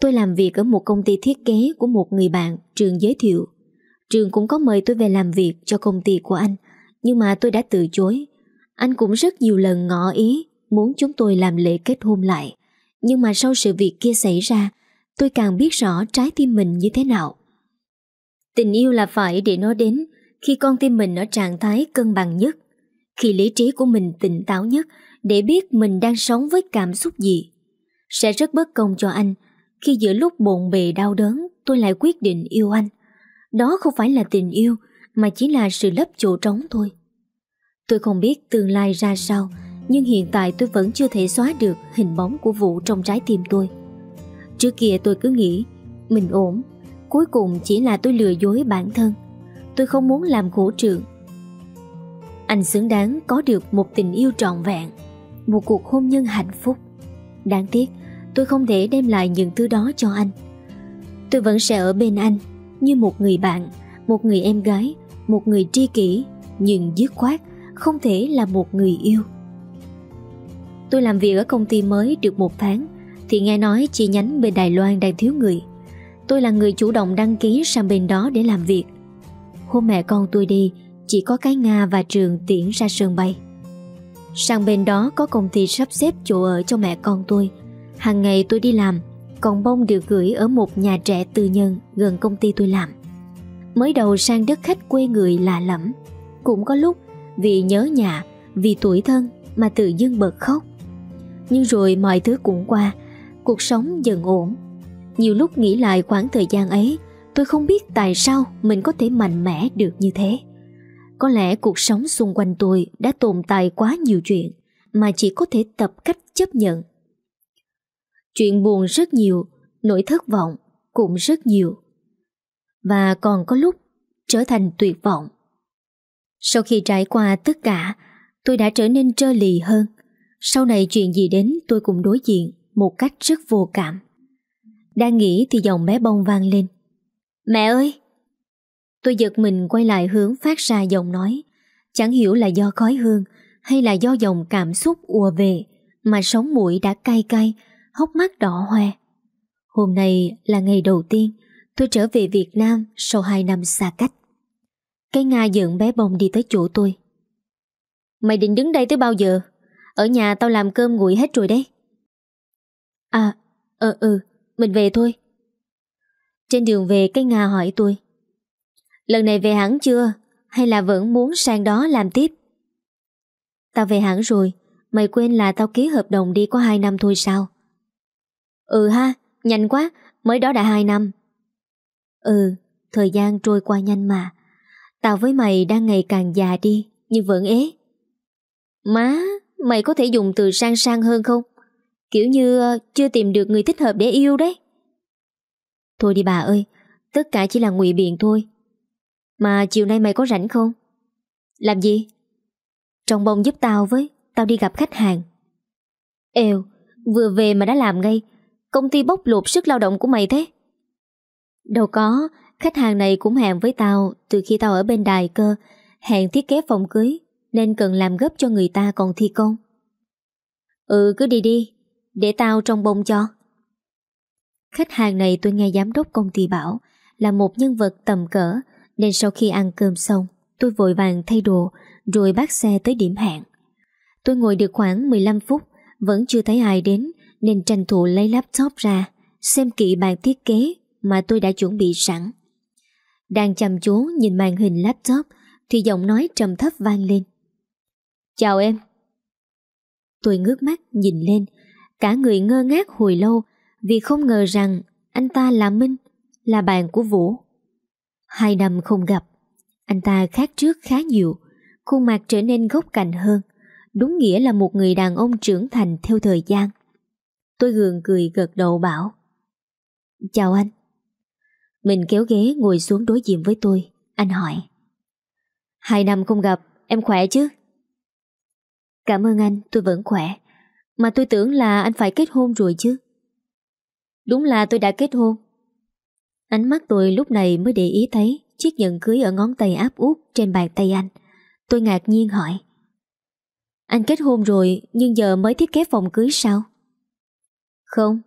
Tôi làm việc ở một công ty thiết kế của một người bạn trường giới thiệu. Trường cũng có mời tôi về làm việc cho công ty của anh Nhưng mà tôi đã từ chối Anh cũng rất nhiều lần ngỏ ý Muốn chúng tôi làm lễ kết hôn lại Nhưng mà sau sự việc kia xảy ra Tôi càng biết rõ trái tim mình như thế nào Tình yêu là phải để nó đến Khi con tim mình ở trạng thái cân bằng nhất Khi lý trí của mình tỉnh táo nhất Để biết mình đang sống với cảm xúc gì Sẽ rất bất công cho anh Khi giữa lúc bộn bề đau đớn Tôi lại quyết định yêu anh đó không phải là tình yêu Mà chỉ là sự lấp chỗ trống thôi Tôi không biết tương lai ra sao Nhưng hiện tại tôi vẫn chưa thể xóa được Hình bóng của Vũ trong trái tim tôi Trước kia tôi cứ nghĩ Mình ổn Cuối cùng chỉ là tôi lừa dối bản thân Tôi không muốn làm khổ trượng Anh xứng đáng có được một tình yêu trọn vẹn Một cuộc hôn nhân hạnh phúc Đáng tiếc Tôi không thể đem lại những thứ đó cho anh Tôi vẫn sẽ ở bên anh như một người bạn, một người em gái, một người tri kỷ, nhưng dứt khoát không thể là một người yêu. Tôi làm việc ở công ty mới được một tháng thì nghe nói chi nhánh bên Đài Loan đang thiếu người. Tôi là người chủ động đăng ký sang bên đó để làm việc. Hôm mẹ con tôi đi, chỉ có cái Nga và trường tiễn ra sân bay. Sang bên đó có công ty sắp xếp chỗ ở cho mẹ con tôi. Hàng ngày tôi đi làm, còn bông được gửi ở một nhà trẻ tư nhân gần công ty tôi làm. Mới đầu sang đất khách quê người lạ lẫm, cũng có lúc vì nhớ nhà, vì tuổi thân mà tự dưng bật khóc. Nhưng rồi mọi thứ cũng qua, cuộc sống dần ổn. Nhiều lúc nghĩ lại khoảng thời gian ấy, tôi không biết tại sao mình có thể mạnh mẽ được như thế. Có lẽ cuộc sống xung quanh tôi đã tồn tại quá nhiều chuyện mà chỉ có thể tập cách chấp nhận Chuyện buồn rất nhiều, nỗi thất vọng cũng rất nhiều. Và còn có lúc trở thành tuyệt vọng. Sau khi trải qua tất cả, tôi đã trở nên trơ lì hơn. Sau này chuyện gì đến tôi cũng đối diện một cách rất vô cảm. Đang nghĩ thì giọng bé bông vang lên. Mẹ ơi! Tôi giật mình quay lại hướng phát ra giọng nói. Chẳng hiểu là do khói hương hay là do dòng cảm xúc ùa về mà sống mũi đã cay cay hốc mắt đỏ hoe. Hôm nay là ngày đầu tiên tôi trở về Việt Nam sau 2 năm xa cách. Cái Nga dẫn bé bông đi tới chỗ tôi. Mày định đứng đây tới bao giờ? Ở nhà tao làm cơm nguội hết rồi đấy. À, ừ ừ, mình về thôi. Trên đường về cái Nga hỏi tôi. Lần này về hẳn chưa? Hay là vẫn muốn sang đó làm tiếp? Tao về hẳn rồi, mày quên là tao ký hợp đồng đi có 2 năm thôi sao? Ừ ha, nhanh quá, mới đó đã 2 năm. Ừ, thời gian trôi qua nhanh mà. Tao với mày đang ngày càng già đi, nhưng vẫn ế. Má, mày có thể dùng từ sang sang hơn không? Kiểu như ờ, chưa tìm được người thích hợp để yêu đấy. Thôi đi bà ơi, tất cả chỉ là ngụy biện thôi. Mà chiều nay mày có rảnh không? Làm gì? Trong bông giúp tao với, tao đi gặp khách hàng. Êu, vừa về mà đã làm ngay, Công ty bóc lột sức lao động của mày thế Đâu có Khách hàng này cũng hẹn với tao Từ khi tao ở bên đài cơ Hẹn thiết kế phòng cưới Nên cần làm gấp cho người ta còn thi công Ừ cứ đi đi Để tao trong bông cho Khách hàng này tôi nghe giám đốc công ty bảo Là một nhân vật tầm cỡ Nên sau khi ăn cơm xong Tôi vội vàng thay đồ Rồi bắt xe tới điểm hẹn Tôi ngồi được khoảng 15 phút Vẫn chưa thấy ai đến nên tranh thủ lấy laptop ra, xem kỹ bàn thiết kế mà tôi đã chuẩn bị sẵn. Đang chăm chú nhìn màn hình laptop thì giọng nói trầm thấp vang lên. Chào em. Tôi ngước mắt nhìn lên, cả người ngơ ngác hồi lâu vì không ngờ rằng anh ta là Minh, là bạn của Vũ. Hai năm không gặp, anh ta khác trước khá nhiều, khuôn mặt trở nên góc cạnh hơn. Đúng nghĩa là một người đàn ông trưởng thành theo thời gian. Tôi gượng cười gật đầu bảo Chào anh Mình kéo ghế ngồi xuống đối diện với tôi Anh hỏi Hai năm không gặp, em khỏe chứ? Cảm ơn anh, tôi vẫn khỏe Mà tôi tưởng là anh phải kết hôn rồi chứ Đúng là tôi đã kết hôn Ánh mắt tôi lúc này mới để ý thấy Chiếc nhẫn cưới ở ngón tay áp út Trên bàn tay anh Tôi ngạc nhiên hỏi Anh kết hôn rồi Nhưng giờ mới thiết kế phòng cưới sao không,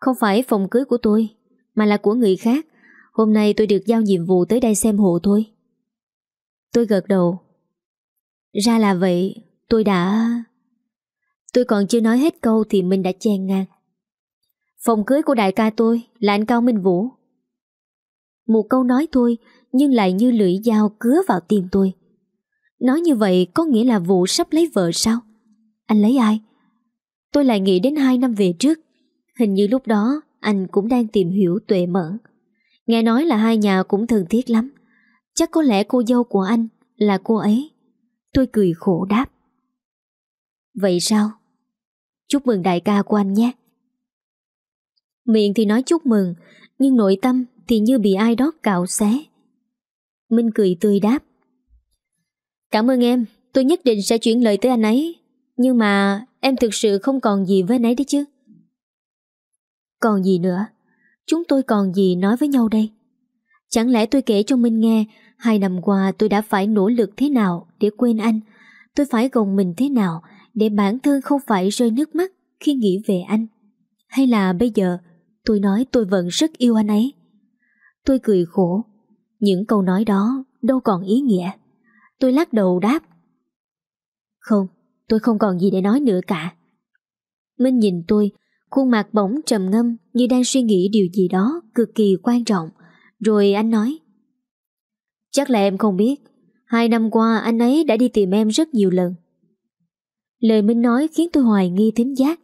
không phải phòng cưới của tôi, mà là của người khác. Hôm nay tôi được giao nhiệm vụ tới đây xem hộ thôi. Tôi gật đầu. Ra là vậy, tôi đã... Tôi còn chưa nói hết câu thì mình đã chen ngang. Phòng cưới của đại ca tôi là anh Cao Minh Vũ. Một câu nói thôi nhưng lại như lưỡi dao cứa vào tim tôi. Nói như vậy có nghĩa là Vũ sắp lấy vợ sao? Anh lấy ai? tôi lại nghĩ đến hai năm về trước. Hình như lúc đó anh cũng đang tìm hiểu tuệ mẫn. Nghe nói là hai nhà cũng thân thiết lắm. Chắc có lẽ cô dâu của anh là cô ấy. Tôi cười khổ đáp. Vậy sao? Chúc mừng đại ca của anh nhé. Miệng thì nói chúc mừng, nhưng nội tâm thì như bị ai đó cạo xé. Minh cười tươi đáp. Cảm ơn em, tôi nhất định sẽ chuyển lời tới anh ấy. Nhưng mà Em thực sự không còn gì với nấy đấy chứ Còn gì nữa Chúng tôi còn gì nói với nhau đây Chẳng lẽ tôi kể cho Minh nghe Hai năm qua tôi đã phải nỗ lực thế nào Để quên anh Tôi phải gồng mình thế nào Để bản thân không phải rơi nước mắt Khi nghĩ về anh Hay là bây giờ tôi nói tôi vẫn rất yêu anh ấy Tôi cười khổ Những câu nói đó đâu còn ý nghĩa Tôi lắc đầu đáp Không tôi không còn gì để nói nữa cả. Minh nhìn tôi, khuôn mặt bỗng trầm ngâm như đang suy nghĩ điều gì đó cực kỳ quan trọng. Rồi anh nói, chắc là em không biết, hai năm qua anh ấy đã đi tìm em rất nhiều lần. Lời Minh nói khiến tôi hoài nghi thính giác.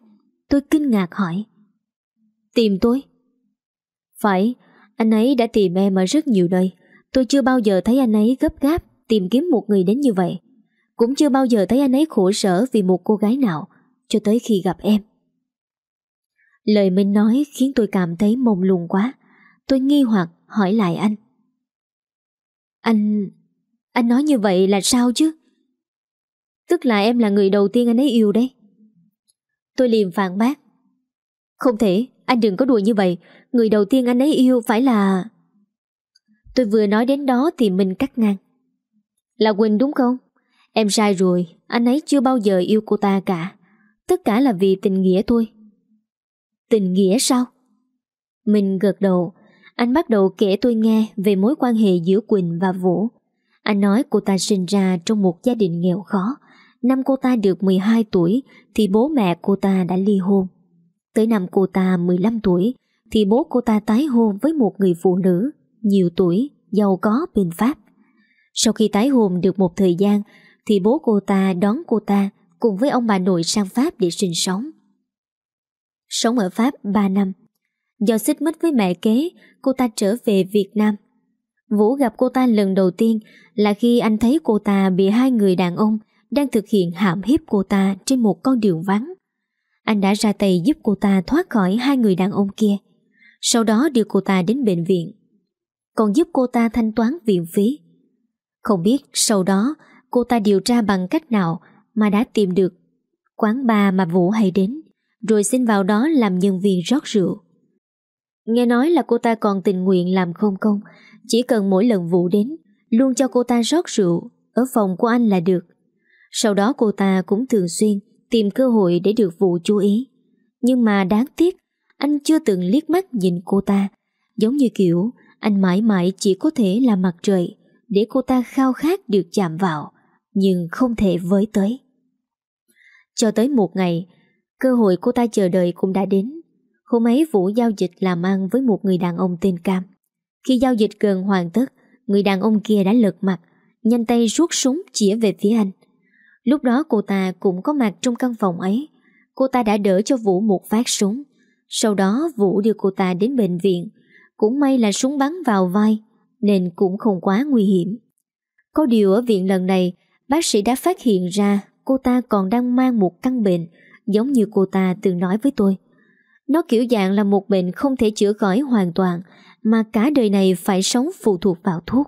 Tôi kinh ngạc hỏi, tìm tôi? Phải, anh ấy đã tìm em ở rất nhiều nơi. Tôi chưa bao giờ thấy anh ấy gấp gáp tìm kiếm một người đến như vậy. Cũng chưa bao giờ thấy anh ấy khổ sở vì một cô gái nào Cho tới khi gặp em Lời Minh nói khiến tôi cảm thấy mông lung quá Tôi nghi hoặc hỏi lại anh Anh... anh nói như vậy là sao chứ? Tức là em là người đầu tiên anh ấy yêu đấy Tôi liền phản bác Không thể, anh đừng có đùa như vậy Người đầu tiên anh ấy yêu phải là... Tôi vừa nói đến đó thì mình cắt ngang Là Quỳnh đúng không? Em sai rồi, anh ấy chưa bao giờ yêu cô ta cả. Tất cả là vì tình nghĩa thôi. Tình nghĩa sao? Mình gật đầu, anh bắt đầu kể tôi nghe về mối quan hệ giữa Quỳnh và Vũ. Anh nói cô ta sinh ra trong một gia đình nghèo khó. Năm cô ta được 12 tuổi thì bố mẹ cô ta đã ly hôn. Tới năm cô ta 15 tuổi thì bố cô ta tái hôn với một người phụ nữ, nhiều tuổi, giàu có bên Pháp. Sau khi tái hôn được một thời gian, thì bố cô ta đón cô ta cùng với ông bà nội sang Pháp để sinh sống. Sống ở Pháp 3 năm, do xích mất với mẹ kế, cô ta trở về Việt Nam. Vũ gặp cô ta lần đầu tiên là khi anh thấy cô ta bị hai người đàn ông đang thực hiện hãm hiếp cô ta trên một con đường vắng. Anh đã ra tay giúp cô ta thoát khỏi hai người đàn ông kia, sau đó đưa cô ta đến bệnh viện, còn giúp cô ta thanh toán viện phí. Không biết sau đó cô ta điều tra bằng cách nào mà đã tìm được quán bar mà Vũ hay đến, rồi xin vào đó làm nhân viên rót rượu. Nghe nói là cô ta còn tình nguyện làm không công, chỉ cần mỗi lần Vũ đến, luôn cho cô ta rót rượu ở phòng của anh là được. Sau đó cô ta cũng thường xuyên tìm cơ hội để được Vũ chú ý. Nhưng mà đáng tiếc, anh chưa từng liếc mắt nhìn cô ta, giống như kiểu anh mãi mãi chỉ có thể là mặt trời để cô ta khao khát được chạm vào, nhưng không thể với tới. Cho tới một ngày, cơ hội cô ta chờ đợi cũng đã đến. Hôm ấy Vũ giao dịch làm ăn với một người đàn ông tên Cam. Khi giao dịch gần hoàn tất, người đàn ông kia đã lật mặt, nhanh tay rút súng chĩa về phía anh. Lúc đó cô ta cũng có mặt trong căn phòng ấy. Cô ta đã đỡ cho Vũ một phát súng. Sau đó Vũ đưa cô ta đến bệnh viện. Cũng may là súng bắn vào vai, nên cũng không quá nguy hiểm. Có điều ở viện lần này, Bác sĩ đã phát hiện ra cô ta còn đang mang một căn bệnh giống như cô ta từng nói với tôi. Nó kiểu dạng là một bệnh không thể chữa khỏi hoàn toàn mà cả đời này phải sống phụ thuộc vào thuốc.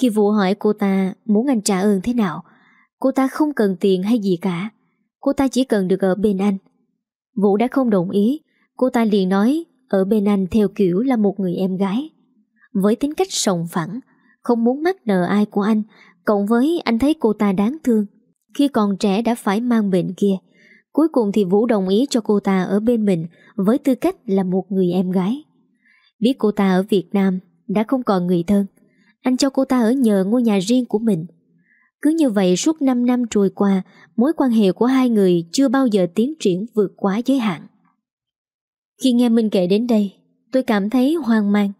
Khi vụ hỏi cô ta muốn anh trả ơn thế nào, cô ta không cần tiền hay gì cả. Cô ta chỉ cần được ở bên anh. Vũ đã không đồng ý, cô ta liền nói ở bên anh theo kiểu là một người em gái. Với tính cách sòng phẳng, không muốn mắc nợ ai của anh, Cộng với anh thấy cô ta đáng thương Khi còn trẻ đã phải mang bệnh kia Cuối cùng thì Vũ đồng ý cho cô ta ở bên mình Với tư cách là một người em gái Biết cô ta ở Việt Nam Đã không còn người thân Anh cho cô ta ở nhờ ngôi nhà riêng của mình Cứ như vậy suốt 5 năm trôi qua Mối quan hệ của hai người Chưa bao giờ tiến triển vượt quá giới hạn Khi nghe Minh kể đến đây Tôi cảm thấy hoang mang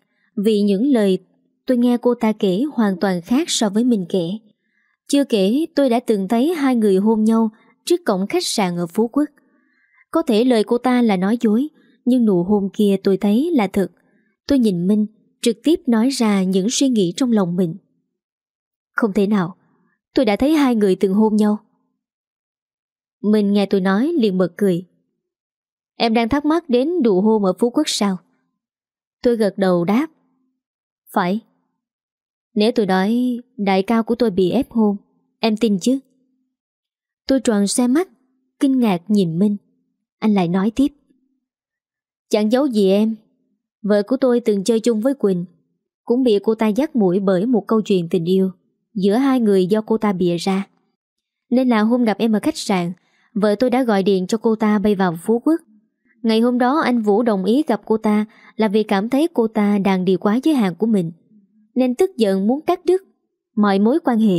Vì những lời tôi nghe cô ta kể hoàn toàn khác so với mình kể. Chưa kể tôi đã từng thấy hai người hôn nhau trước cổng khách sạn ở Phú Quốc. Có thể lời cô ta là nói dối, nhưng nụ hôn kia tôi thấy là thật. Tôi nhìn Minh, trực tiếp nói ra những suy nghĩ trong lòng mình. Không thể nào, tôi đã thấy hai người từng hôn nhau. Minh nghe tôi nói liền bật cười. Em đang thắc mắc đến nụ hôn ở Phú Quốc sao? Tôi gật đầu đáp. Phải, nếu tôi nói đại cao của tôi bị ép hôn, em tin chứ? Tôi tròn xe mắt, kinh ngạc nhìn Minh. Anh lại nói tiếp. Chẳng giấu gì em, vợ của tôi từng chơi chung với Quỳnh, cũng bị cô ta dắt mũi bởi một câu chuyện tình yêu giữa hai người do cô ta bịa ra. Nên là hôm gặp em ở khách sạn, vợ tôi đã gọi điện cho cô ta bay vào Phú Quốc. Ngày hôm đó anh Vũ đồng ý gặp cô ta là vì cảm thấy cô ta đang đi quá giới hạn của mình nên tức giận muốn cắt đứt mọi mối quan hệ.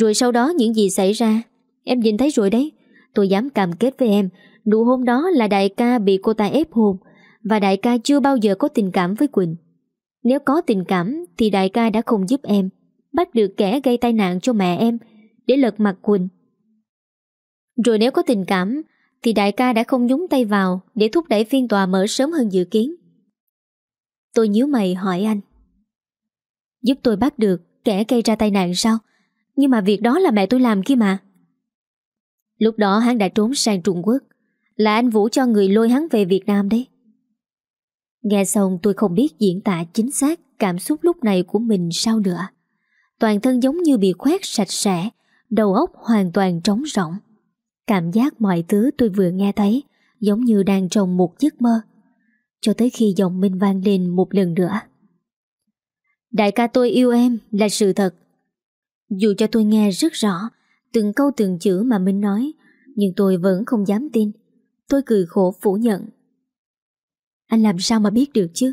Rồi sau đó những gì xảy ra, em nhìn thấy rồi đấy. Tôi dám cam kết với em, nụ hôn đó là đại ca bị cô ta ép hôn và đại ca chưa bao giờ có tình cảm với Quỳnh. Nếu có tình cảm thì đại ca đã không giúp em bắt được kẻ gây tai nạn cho mẹ em để lật mặt Quỳnh. Rồi nếu có tình cảm thì đại ca đã không nhúng tay vào để thúc đẩy phiên tòa mở sớm hơn dự kiến. Tôi nhíu mày hỏi anh. Giúp tôi bắt được kẻ gây ra tai nạn sao Nhưng mà việc đó là mẹ tôi làm kia mà Lúc đó hắn đã trốn sang Trung Quốc Là anh Vũ cho người lôi hắn về Việt Nam đấy Nghe xong tôi không biết diễn tả chính xác Cảm xúc lúc này của mình sao nữa Toàn thân giống như bị khoét sạch sẽ Đầu óc hoàn toàn trống rỗng Cảm giác mọi thứ tôi vừa nghe thấy Giống như đang trong một giấc mơ Cho tới khi giọng minh vang lên một lần nữa Đại ca tôi yêu em là sự thật. Dù cho tôi nghe rất rõ từng câu từng chữ mà Minh nói, nhưng tôi vẫn không dám tin. Tôi cười khổ phủ nhận. Anh làm sao mà biết được chứ?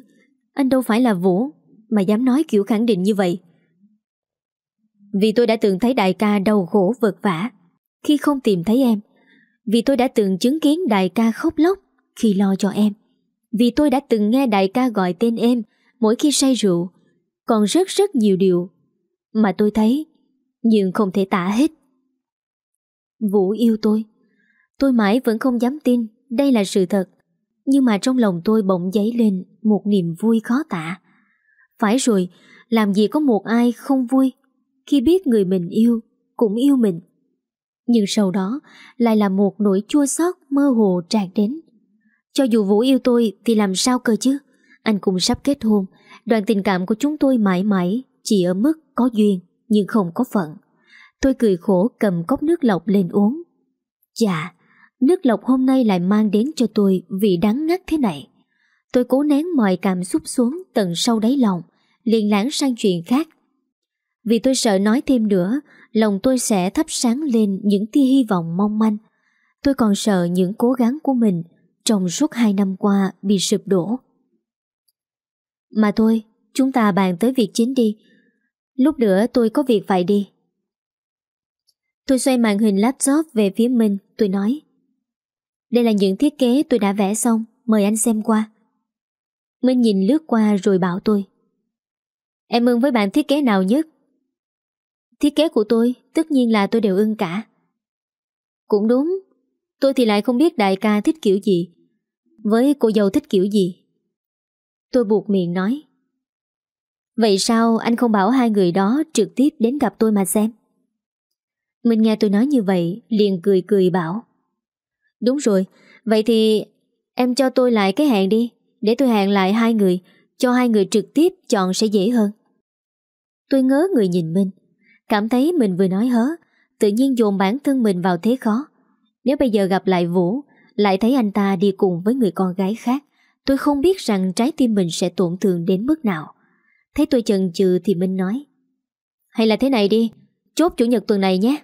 Anh đâu phải là Vũ mà dám nói kiểu khẳng định như vậy. Vì tôi đã từng thấy đại ca đau khổ vật vả khi không tìm thấy em. Vì tôi đã từng chứng kiến đại ca khóc lóc khi lo cho em. Vì tôi đã từng nghe đại ca gọi tên em mỗi khi say rượu còn rất rất nhiều điều mà tôi thấy nhưng không thể tả hết. Vũ yêu tôi. Tôi mãi vẫn không dám tin đây là sự thật. Nhưng mà trong lòng tôi bỗng dấy lên một niềm vui khó tả. Phải rồi, làm gì có một ai không vui khi biết người mình yêu cũng yêu mình. Nhưng sau đó lại là một nỗi chua xót mơ hồ tràn đến. Cho dù Vũ yêu tôi thì làm sao cơ chứ? Anh cũng sắp kết hôn, Đoàn tình cảm của chúng tôi mãi mãi chỉ ở mức có duyên nhưng không có phận. Tôi cười khổ cầm cốc nước lọc lên uống. Chà, nước lọc hôm nay lại mang đến cho tôi vị đắng ngắt thế này. Tôi cố nén mọi cảm xúc xuống tận sâu đáy lòng, liền lãng sang chuyện khác. Vì tôi sợ nói thêm nữa, lòng tôi sẽ thắp sáng lên những tia hy vọng mong manh. Tôi còn sợ những cố gắng của mình trong suốt hai năm qua bị sụp đổ. Mà thôi, chúng ta bàn tới việc chính đi. Lúc nữa tôi có việc phải đi. Tôi xoay màn hình laptop về phía mình, tôi nói. Đây là những thiết kế tôi đã vẽ xong, mời anh xem qua. Minh nhìn lướt qua rồi bảo tôi. Em ưng với bạn thiết kế nào nhất? Thiết kế của tôi, tất nhiên là tôi đều ưng cả. Cũng đúng, tôi thì lại không biết đại ca thích kiểu gì. Với cô dâu thích kiểu gì, Tôi buộc miệng nói Vậy sao anh không bảo hai người đó trực tiếp đến gặp tôi mà xem? Mình nghe tôi nói như vậy, liền cười cười bảo. Đúng rồi, vậy thì em cho tôi lại cái hẹn đi, để tôi hẹn lại hai người, cho hai người trực tiếp chọn sẽ dễ hơn. Tôi ngớ người nhìn mình, cảm thấy mình vừa nói hớ, tự nhiên dồn bản thân mình vào thế khó. Nếu bây giờ gặp lại Vũ, lại thấy anh ta đi cùng với người con gái khác, Tôi không biết rằng trái tim mình sẽ tổn thương đến mức nào. Thấy tôi chần chừ thì Minh nói. Hay là thế này đi, chốt chủ nhật tuần này nhé.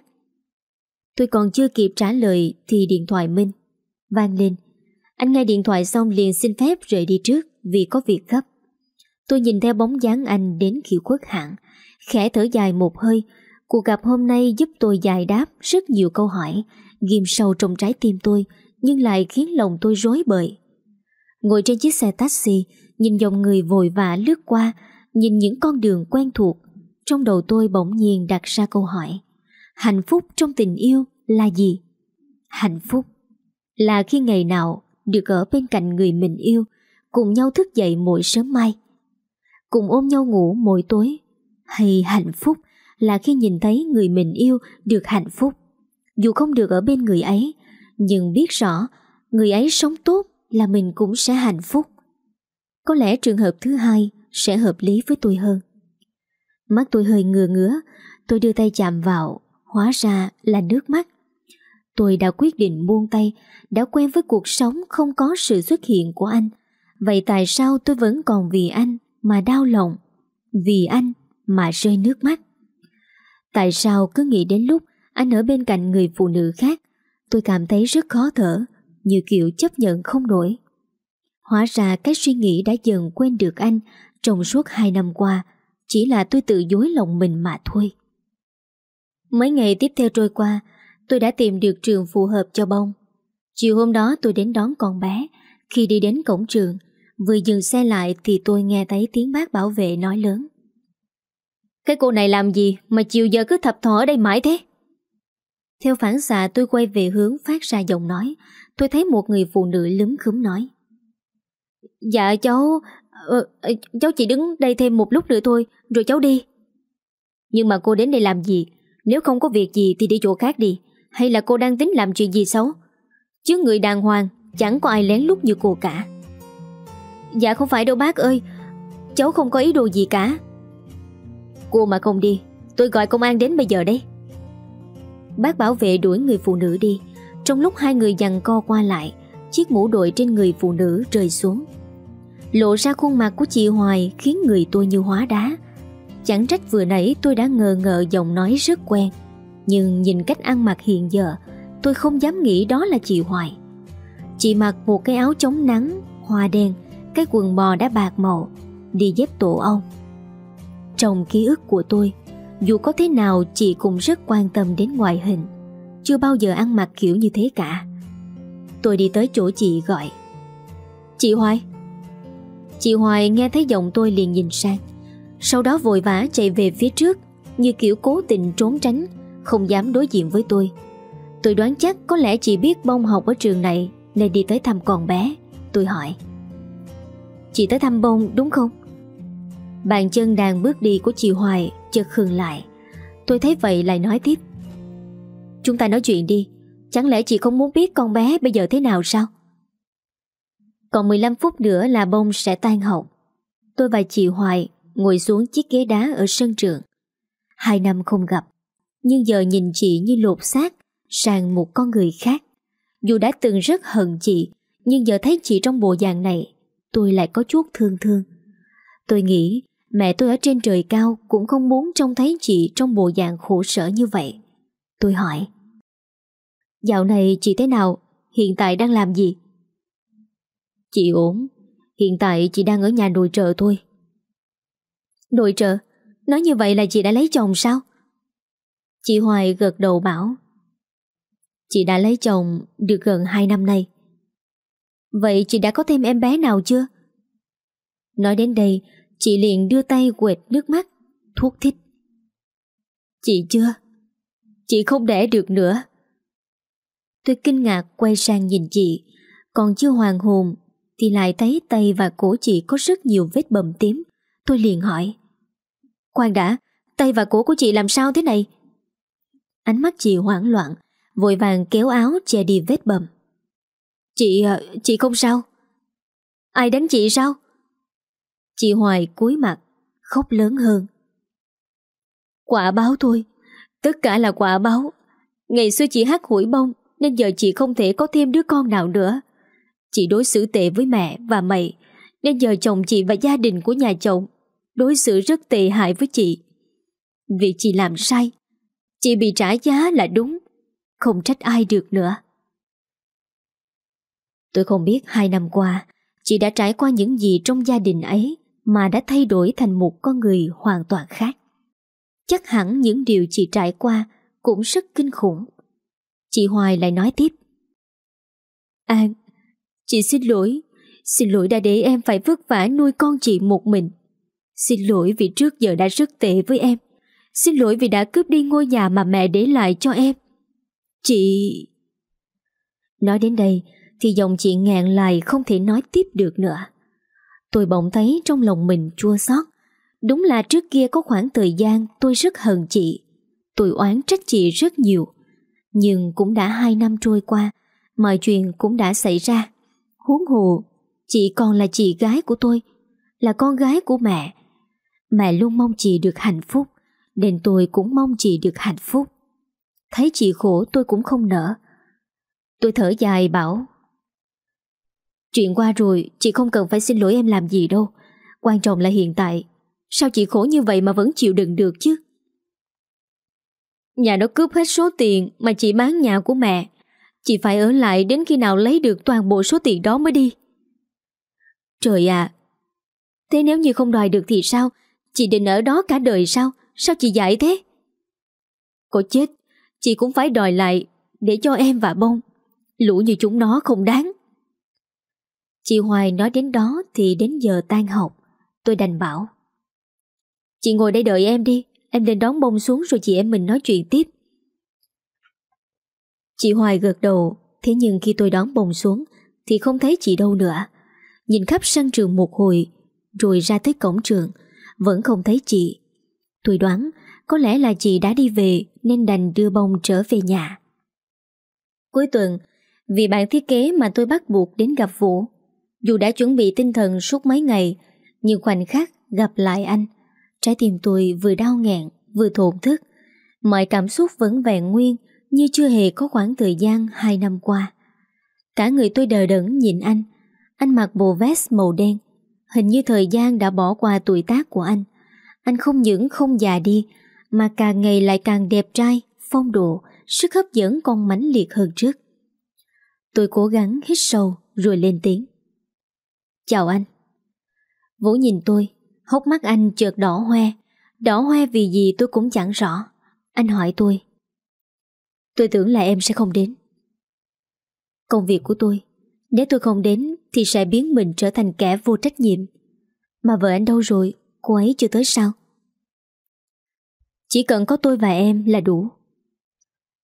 Tôi còn chưa kịp trả lời thì điện thoại Minh vang lên. Anh nghe điện thoại xong liền xin phép rời đi trước vì có việc gấp. Tôi nhìn theo bóng dáng anh đến khi khuất hẳn, khẽ thở dài một hơi. Cuộc gặp hôm nay giúp tôi giải đáp rất nhiều câu hỏi, ghim sâu trong trái tim tôi nhưng lại khiến lòng tôi rối bời. Ngồi trên chiếc xe taxi Nhìn dòng người vội vã lướt qua Nhìn những con đường quen thuộc Trong đầu tôi bỗng nhiên đặt ra câu hỏi Hạnh phúc trong tình yêu là gì? Hạnh phúc Là khi ngày nào Được ở bên cạnh người mình yêu Cùng nhau thức dậy mỗi sớm mai Cùng ôm nhau ngủ mỗi tối Hay hạnh phúc Là khi nhìn thấy người mình yêu Được hạnh phúc Dù không được ở bên người ấy Nhưng biết rõ Người ấy sống tốt là mình cũng sẽ hạnh phúc. Có lẽ trường hợp thứ hai sẽ hợp lý với tôi hơn. Mắt tôi hơi ngừa ngứa, tôi đưa tay chạm vào, hóa ra là nước mắt. Tôi đã quyết định buông tay, đã quen với cuộc sống không có sự xuất hiện của anh. Vậy tại sao tôi vẫn còn vì anh mà đau lòng, vì anh mà rơi nước mắt? Tại sao cứ nghĩ đến lúc anh ở bên cạnh người phụ nữ khác, tôi cảm thấy rất khó thở như kiểu chấp nhận không nổi. Hóa ra cái suy nghĩ đã dần quên được anh trong suốt hai năm qua, chỉ là tôi tự dối lòng mình mà thôi. Mấy ngày tiếp theo trôi qua, tôi đã tìm được trường phù hợp cho bông. Chiều hôm đó tôi đến đón con bé, khi đi đến cổng trường, vừa dừng xe lại thì tôi nghe thấy tiếng bác bảo vệ nói lớn. Cái cô này làm gì mà chiều giờ cứ thập thỏ ở đây mãi thế? Theo phản xạ tôi quay về hướng phát ra giọng nói tôi thấy một người phụ nữ lấm khúm nói. Dạ cháu, ờ, ờ, cháu chỉ đứng đây thêm một lúc nữa thôi, rồi cháu đi. Nhưng mà cô đến đây làm gì? Nếu không có việc gì thì đi chỗ khác đi. Hay là cô đang tính làm chuyện gì xấu? Chứ người đàng hoàng, chẳng có ai lén lút như cô cả. Dạ không phải đâu bác ơi, cháu không có ý đồ gì cả. Cô mà không đi, tôi gọi công an đến bây giờ đấy. Bác bảo vệ đuổi người phụ nữ đi trong lúc hai người dằn co qua lại, chiếc mũ đội trên người phụ nữ rơi xuống. Lộ ra khuôn mặt của chị Hoài khiến người tôi như hóa đá. Chẳng trách vừa nãy tôi đã ngờ ngợ giọng nói rất quen. Nhưng nhìn cách ăn mặc hiện giờ, tôi không dám nghĩ đó là chị Hoài. Chị mặc một cái áo chống nắng, hoa đen, cái quần bò đã bạc màu, đi dép tổ ong. Trong ký ức của tôi, dù có thế nào chị cũng rất quan tâm đến ngoại hình. Chưa bao giờ ăn mặc kiểu như thế cả Tôi đi tới chỗ chị gọi Chị Hoài Chị Hoài nghe thấy giọng tôi liền nhìn sang Sau đó vội vã chạy về phía trước Như kiểu cố tình trốn tránh Không dám đối diện với tôi Tôi đoán chắc có lẽ chị biết bông học ở trường này Nên đi tới thăm con bé Tôi hỏi Chị tới thăm bông đúng không? Bàn chân đang bước đi của chị Hoài chợt khừng lại Tôi thấy vậy lại nói tiếp Chúng ta nói chuyện đi Chẳng lẽ chị không muốn biết con bé bây giờ thế nào sao Còn 15 phút nữa là bông sẽ tan học Tôi và chị Hoài Ngồi xuống chiếc ghế đá ở sân trường Hai năm không gặp Nhưng giờ nhìn chị như lột xác Sang một con người khác Dù đã từng rất hận chị Nhưng giờ thấy chị trong bộ dạng này Tôi lại có chút thương thương Tôi nghĩ Mẹ tôi ở trên trời cao cũng không muốn trông thấy chị trong bộ dạng khổ sở như vậy. Tôi hỏi Dạo này chị thế nào? Hiện tại đang làm gì? Chị ổn Hiện tại chị đang ở nhà nội trợ thôi Nội trợ? Nói như vậy là chị đã lấy chồng sao? Chị Hoài gật đầu bảo Chị đã lấy chồng được gần 2 năm nay Vậy chị đã có thêm em bé nào chưa? Nói đến đây Chị liền đưa tay quệt nước mắt Thuốc thích Chị chưa Chị không để được nữa Tôi kinh ngạc quay sang nhìn chị Còn chưa hoàng hồn Thì lại thấy tay và cổ chị có rất nhiều vết bầm tím Tôi liền hỏi Khoan đã Tay và cổ của chị làm sao thế này Ánh mắt chị hoảng loạn Vội vàng kéo áo che đi vết bầm Chị... Ờ, chị không sao Ai đánh chị sao Chị Hoài cúi mặt Khóc lớn hơn Quả báo thôi Tất cả là quả báo Ngày xưa chị hát hủi bông Nên giờ chị không thể có thêm đứa con nào nữa Chị đối xử tệ với mẹ và mày Nên giờ chồng chị và gia đình của nhà chồng Đối xử rất tệ hại với chị Vì chị làm sai Chị bị trả giá là đúng Không trách ai được nữa Tôi không biết hai năm qua Chị đã trải qua những gì trong gia đình ấy Mà đã thay đổi thành một con người hoàn toàn khác Chắc hẳn những điều chị trải qua cũng rất kinh khủng. Chị Hoài lại nói tiếp. An, chị xin lỗi. Xin lỗi đã để em phải vất vả nuôi con chị một mình. Xin lỗi vì trước giờ đã rất tệ với em. Xin lỗi vì đã cướp đi ngôi nhà mà mẹ để lại cho em. Chị... Nói đến đây thì dòng chị ngẹn lại không thể nói tiếp được nữa. Tôi bỗng thấy trong lòng mình chua xót Đúng là trước kia có khoảng thời gian tôi rất hận chị. Tôi oán trách chị rất nhiều. Nhưng cũng đã hai năm trôi qua, mọi chuyện cũng đã xảy ra. Huống hồ, chị còn là chị gái của tôi, là con gái của mẹ. Mẹ luôn mong chị được hạnh phúc, nên tôi cũng mong chị được hạnh phúc. Thấy chị khổ tôi cũng không nỡ. Tôi thở dài bảo Chuyện qua rồi, chị không cần phải xin lỗi em làm gì đâu. Quan trọng là hiện tại Sao chị khổ như vậy mà vẫn chịu đựng được chứ? Nhà nó cướp hết số tiền mà chị bán nhà của mẹ. Chị phải ở lại đến khi nào lấy được toàn bộ số tiền đó mới đi. Trời ạ! thế nếu như không đòi được thì sao? Chị định ở đó cả đời sao? Sao chị giải thế? Cô chết, chị cũng phải đòi lại để cho em và bông. Lũ như chúng nó không đáng. Chị Hoài nói đến đó thì đến giờ tan học. Tôi đành bảo. Chị ngồi đây đợi em đi Em lên đón bông xuống rồi chị em mình nói chuyện tiếp Chị Hoài gật đầu Thế nhưng khi tôi đón bông xuống Thì không thấy chị đâu nữa Nhìn khắp sân trường một hồi Rồi ra tới cổng trường Vẫn không thấy chị Tôi đoán có lẽ là chị đã đi về Nên đành đưa bông trở về nhà Cuối tuần Vì bạn thiết kế mà tôi bắt buộc đến gặp Vũ Dù đã chuẩn bị tinh thần suốt mấy ngày Nhưng khoảnh khắc gặp lại anh Trái tim tôi vừa đau nghẹn Vừa thổn thức Mọi cảm xúc vẫn vẹn nguyên Như chưa hề có khoảng thời gian 2 năm qua Cả người tôi đờ đẫn nhìn anh Anh mặc bộ vest màu đen Hình như thời gian đã bỏ qua tuổi tác của anh Anh không những không già đi Mà càng ngày lại càng đẹp trai Phong độ Sức hấp dẫn còn mãnh liệt hơn trước Tôi cố gắng hít sâu Rồi lên tiếng Chào anh Vũ nhìn tôi Hốc mắt anh chợt đỏ hoe Đỏ hoe vì gì tôi cũng chẳng rõ Anh hỏi tôi Tôi tưởng là em sẽ không đến Công việc của tôi Nếu tôi không đến Thì sẽ biến mình trở thành kẻ vô trách nhiệm Mà vợ anh đâu rồi Cô ấy chưa tới sao Chỉ cần có tôi và em là đủ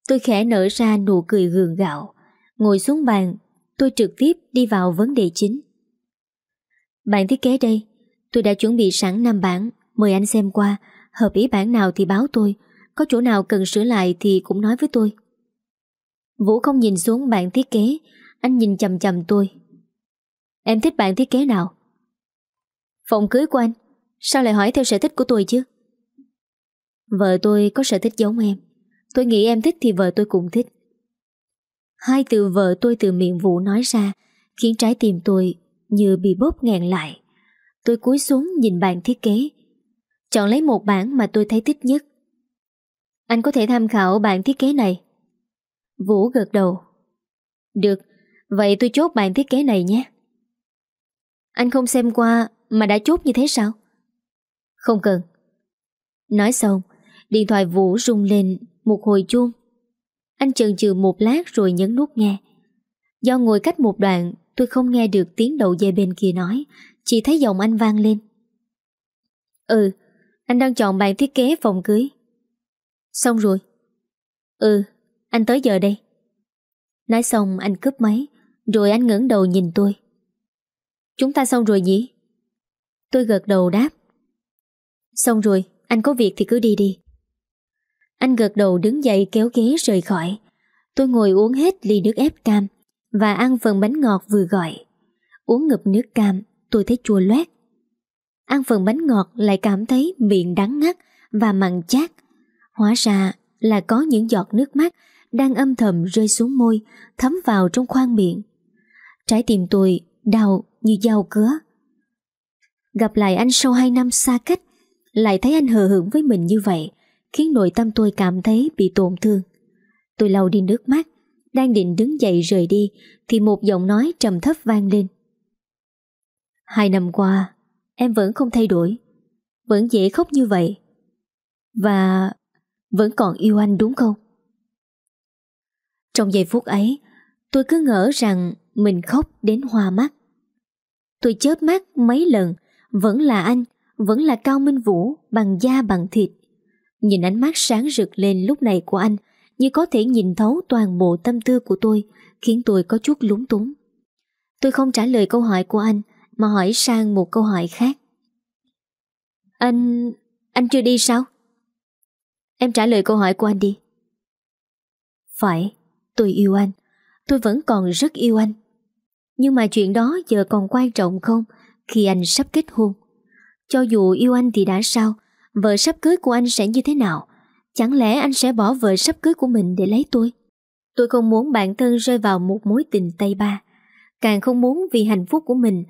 Tôi khẽ nở ra nụ cười gượng gạo Ngồi xuống bàn Tôi trực tiếp đi vào vấn đề chính Bạn thiết kế đây Tôi đã chuẩn bị sẵn 5 bản Mời anh xem qua Hợp ý bản nào thì báo tôi Có chỗ nào cần sửa lại thì cũng nói với tôi Vũ không nhìn xuống bản thiết kế Anh nhìn chầm chầm tôi Em thích bản thiết kế nào? Phòng cưới của anh Sao lại hỏi theo sở thích của tôi chứ? Vợ tôi có sở thích giống em Tôi nghĩ em thích thì vợ tôi cũng thích Hai từ vợ tôi từ miệng Vũ nói ra Khiến trái tim tôi như bị bóp nghẹn lại Tôi cúi xuống nhìn bản thiết kế Chọn lấy một bản mà tôi thấy thích nhất Anh có thể tham khảo bản thiết kế này Vũ gật đầu Được Vậy tôi chốt bản thiết kế này nhé Anh không xem qua Mà đã chốt như thế sao Không cần Nói xong Điện thoại Vũ rung lên một hồi chuông Anh chần chừ một lát rồi nhấn nút nghe Do ngồi cách một đoạn Tôi không nghe được tiếng đầu dây bên kia nói Chị thấy giọng anh vang lên Ừ Anh đang chọn bàn thiết kế phòng cưới Xong rồi Ừ Anh tới giờ đây Nói xong anh cướp máy Rồi anh ngẩng đầu nhìn tôi Chúng ta xong rồi nhỉ Tôi gật đầu đáp Xong rồi Anh có việc thì cứ đi đi Anh gật đầu đứng dậy kéo ghế rời khỏi Tôi ngồi uống hết ly nước ép cam Và ăn phần bánh ngọt vừa gọi Uống ngập nước cam tôi thấy chua loét. Ăn phần bánh ngọt lại cảm thấy miệng đắng ngắt và mặn chát. Hóa ra là có những giọt nước mắt đang âm thầm rơi xuống môi, thấm vào trong khoang miệng. Trái tim tôi đau như dao cứa. Gặp lại anh sau hai năm xa cách, lại thấy anh hờ hững với mình như vậy, khiến nội tâm tôi cảm thấy bị tổn thương. Tôi lau đi nước mắt, đang định đứng dậy rời đi thì một giọng nói trầm thấp vang lên. Hai năm qua, em vẫn không thay đổi, vẫn dễ khóc như vậy. Và vẫn còn yêu anh đúng không? Trong giây phút ấy, tôi cứ ngỡ rằng mình khóc đến hoa mắt. Tôi chớp mắt mấy lần, vẫn là anh, vẫn là Cao Minh Vũ, bằng da bằng thịt. Nhìn ánh mắt sáng rực lên lúc này của anh, như có thể nhìn thấu toàn bộ tâm tư của tôi, khiến tôi có chút lúng túng. Tôi không trả lời câu hỏi của anh, mà hỏi sang một câu hỏi khác. Anh... anh chưa đi sao? Em trả lời câu hỏi của anh đi. Phải, tôi yêu anh. Tôi vẫn còn rất yêu anh. Nhưng mà chuyện đó giờ còn quan trọng không khi anh sắp kết hôn? Cho dù yêu anh thì đã sao, vợ sắp cưới của anh sẽ như thế nào? Chẳng lẽ anh sẽ bỏ vợ sắp cưới của mình để lấy tôi? Tôi không muốn bản thân rơi vào một mối tình tay ba. Càng không muốn vì hạnh phúc của mình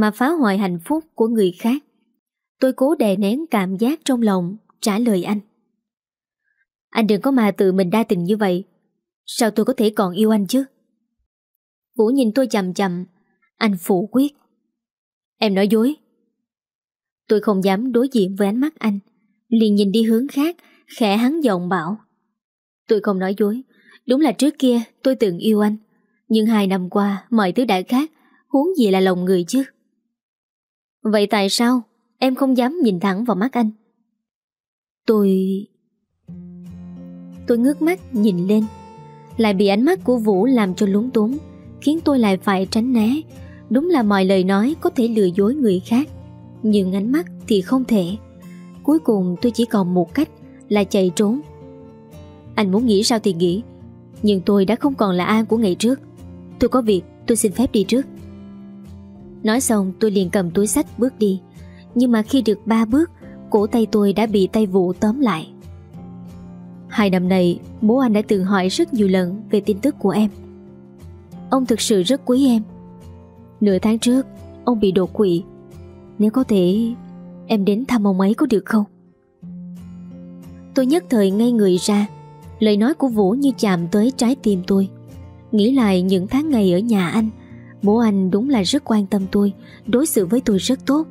mà phá hoại hạnh phúc của người khác. Tôi cố đè nén cảm giác trong lòng, trả lời anh. Anh đừng có mà tự mình đa tình như vậy. Sao tôi có thể còn yêu anh chứ? Vũ nhìn tôi chầm chầm, anh phủ quyết. Em nói dối. Tôi không dám đối diện với ánh mắt anh, liền nhìn đi hướng khác, khẽ hắn giọng bảo. Tôi không nói dối, đúng là trước kia tôi từng yêu anh, nhưng hai năm qua mọi thứ đã khác, huống gì là lòng người chứ. Vậy tại sao em không dám nhìn thẳng vào mắt anh? Tôi... Tôi ngước mắt nhìn lên Lại bị ánh mắt của Vũ làm cho lúng túng Khiến tôi lại phải tránh né Đúng là mọi lời nói có thể lừa dối người khác Nhưng ánh mắt thì không thể Cuối cùng tôi chỉ còn một cách Là chạy trốn Anh muốn nghĩ sao thì nghĩ Nhưng tôi đã không còn là An của ngày trước Tôi có việc tôi xin phép đi trước Nói xong tôi liền cầm túi sách bước đi Nhưng mà khi được ba bước Cổ tay tôi đã bị tay vụ tóm lại Hai năm nay Bố anh đã từng hỏi rất nhiều lần Về tin tức của em Ông thực sự rất quý em Nửa tháng trước Ông bị đột quỵ Nếu có thể Em đến thăm ông ấy có được không Tôi nhất thời ngay người ra Lời nói của Vũ như chạm tới trái tim tôi Nghĩ lại những tháng ngày ở nhà anh Bố anh đúng là rất quan tâm tôi Đối xử với tôi rất tốt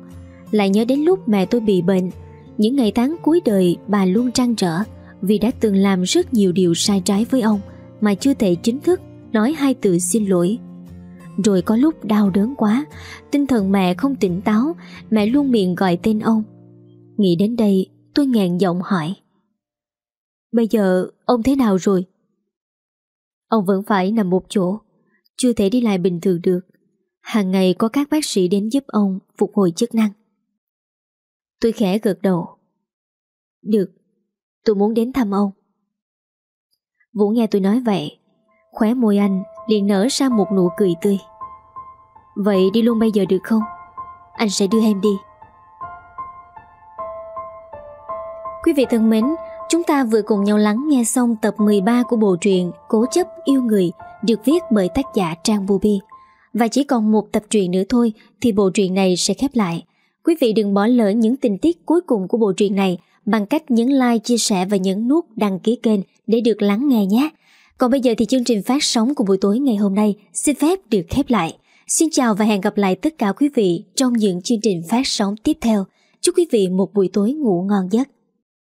Lại nhớ đến lúc mẹ tôi bị bệnh Những ngày tháng cuối đời bà luôn trăn trở Vì đã từng làm rất nhiều điều sai trái với ông Mà chưa thể chính thức Nói hai từ xin lỗi Rồi có lúc đau đớn quá Tinh thần mẹ không tỉnh táo Mẹ luôn miệng gọi tên ông Nghĩ đến đây tôi ngẹn giọng hỏi Bây giờ ông thế nào rồi? Ông vẫn phải nằm một chỗ chưa thể đi lại bình thường được. Hàng ngày có các bác sĩ đến giúp ông phục hồi chức năng. Tôi khẽ gật đầu. Được, tôi muốn đến thăm ông. Vũ nghe tôi nói vậy, khóe môi anh liền nở ra một nụ cười tươi. Vậy đi luôn bây giờ được không? Anh sẽ đưa em đi. Quý vị thân mến, chúng ta vừa cùng nhau lắng nghe xong tập 13 của bộ truyện Cố chấp yêu người được viết bởi tác giả Trang Bubi. Và chỉ còn một tập truyện nữa thôi thì bộ truyện này sẽ khép lại. Quý vị đừng bỏ lỡ những tình tiết cuối cùng của bộ truyện này bằng cách nhấn like, chia sẻ và nhấn nút đăng ký kênh để được lắng nghe nhé. Còn bây giờ thì chương trình phát sóng của buổi tối ngày hôm nay xin phép được khép lại. Xin chào và hẹn gặp lại tất cả quý vị trong những chương trình phát sóng tiếp theo. Chúc quý vị một buổi tối ngủ ngon giấc.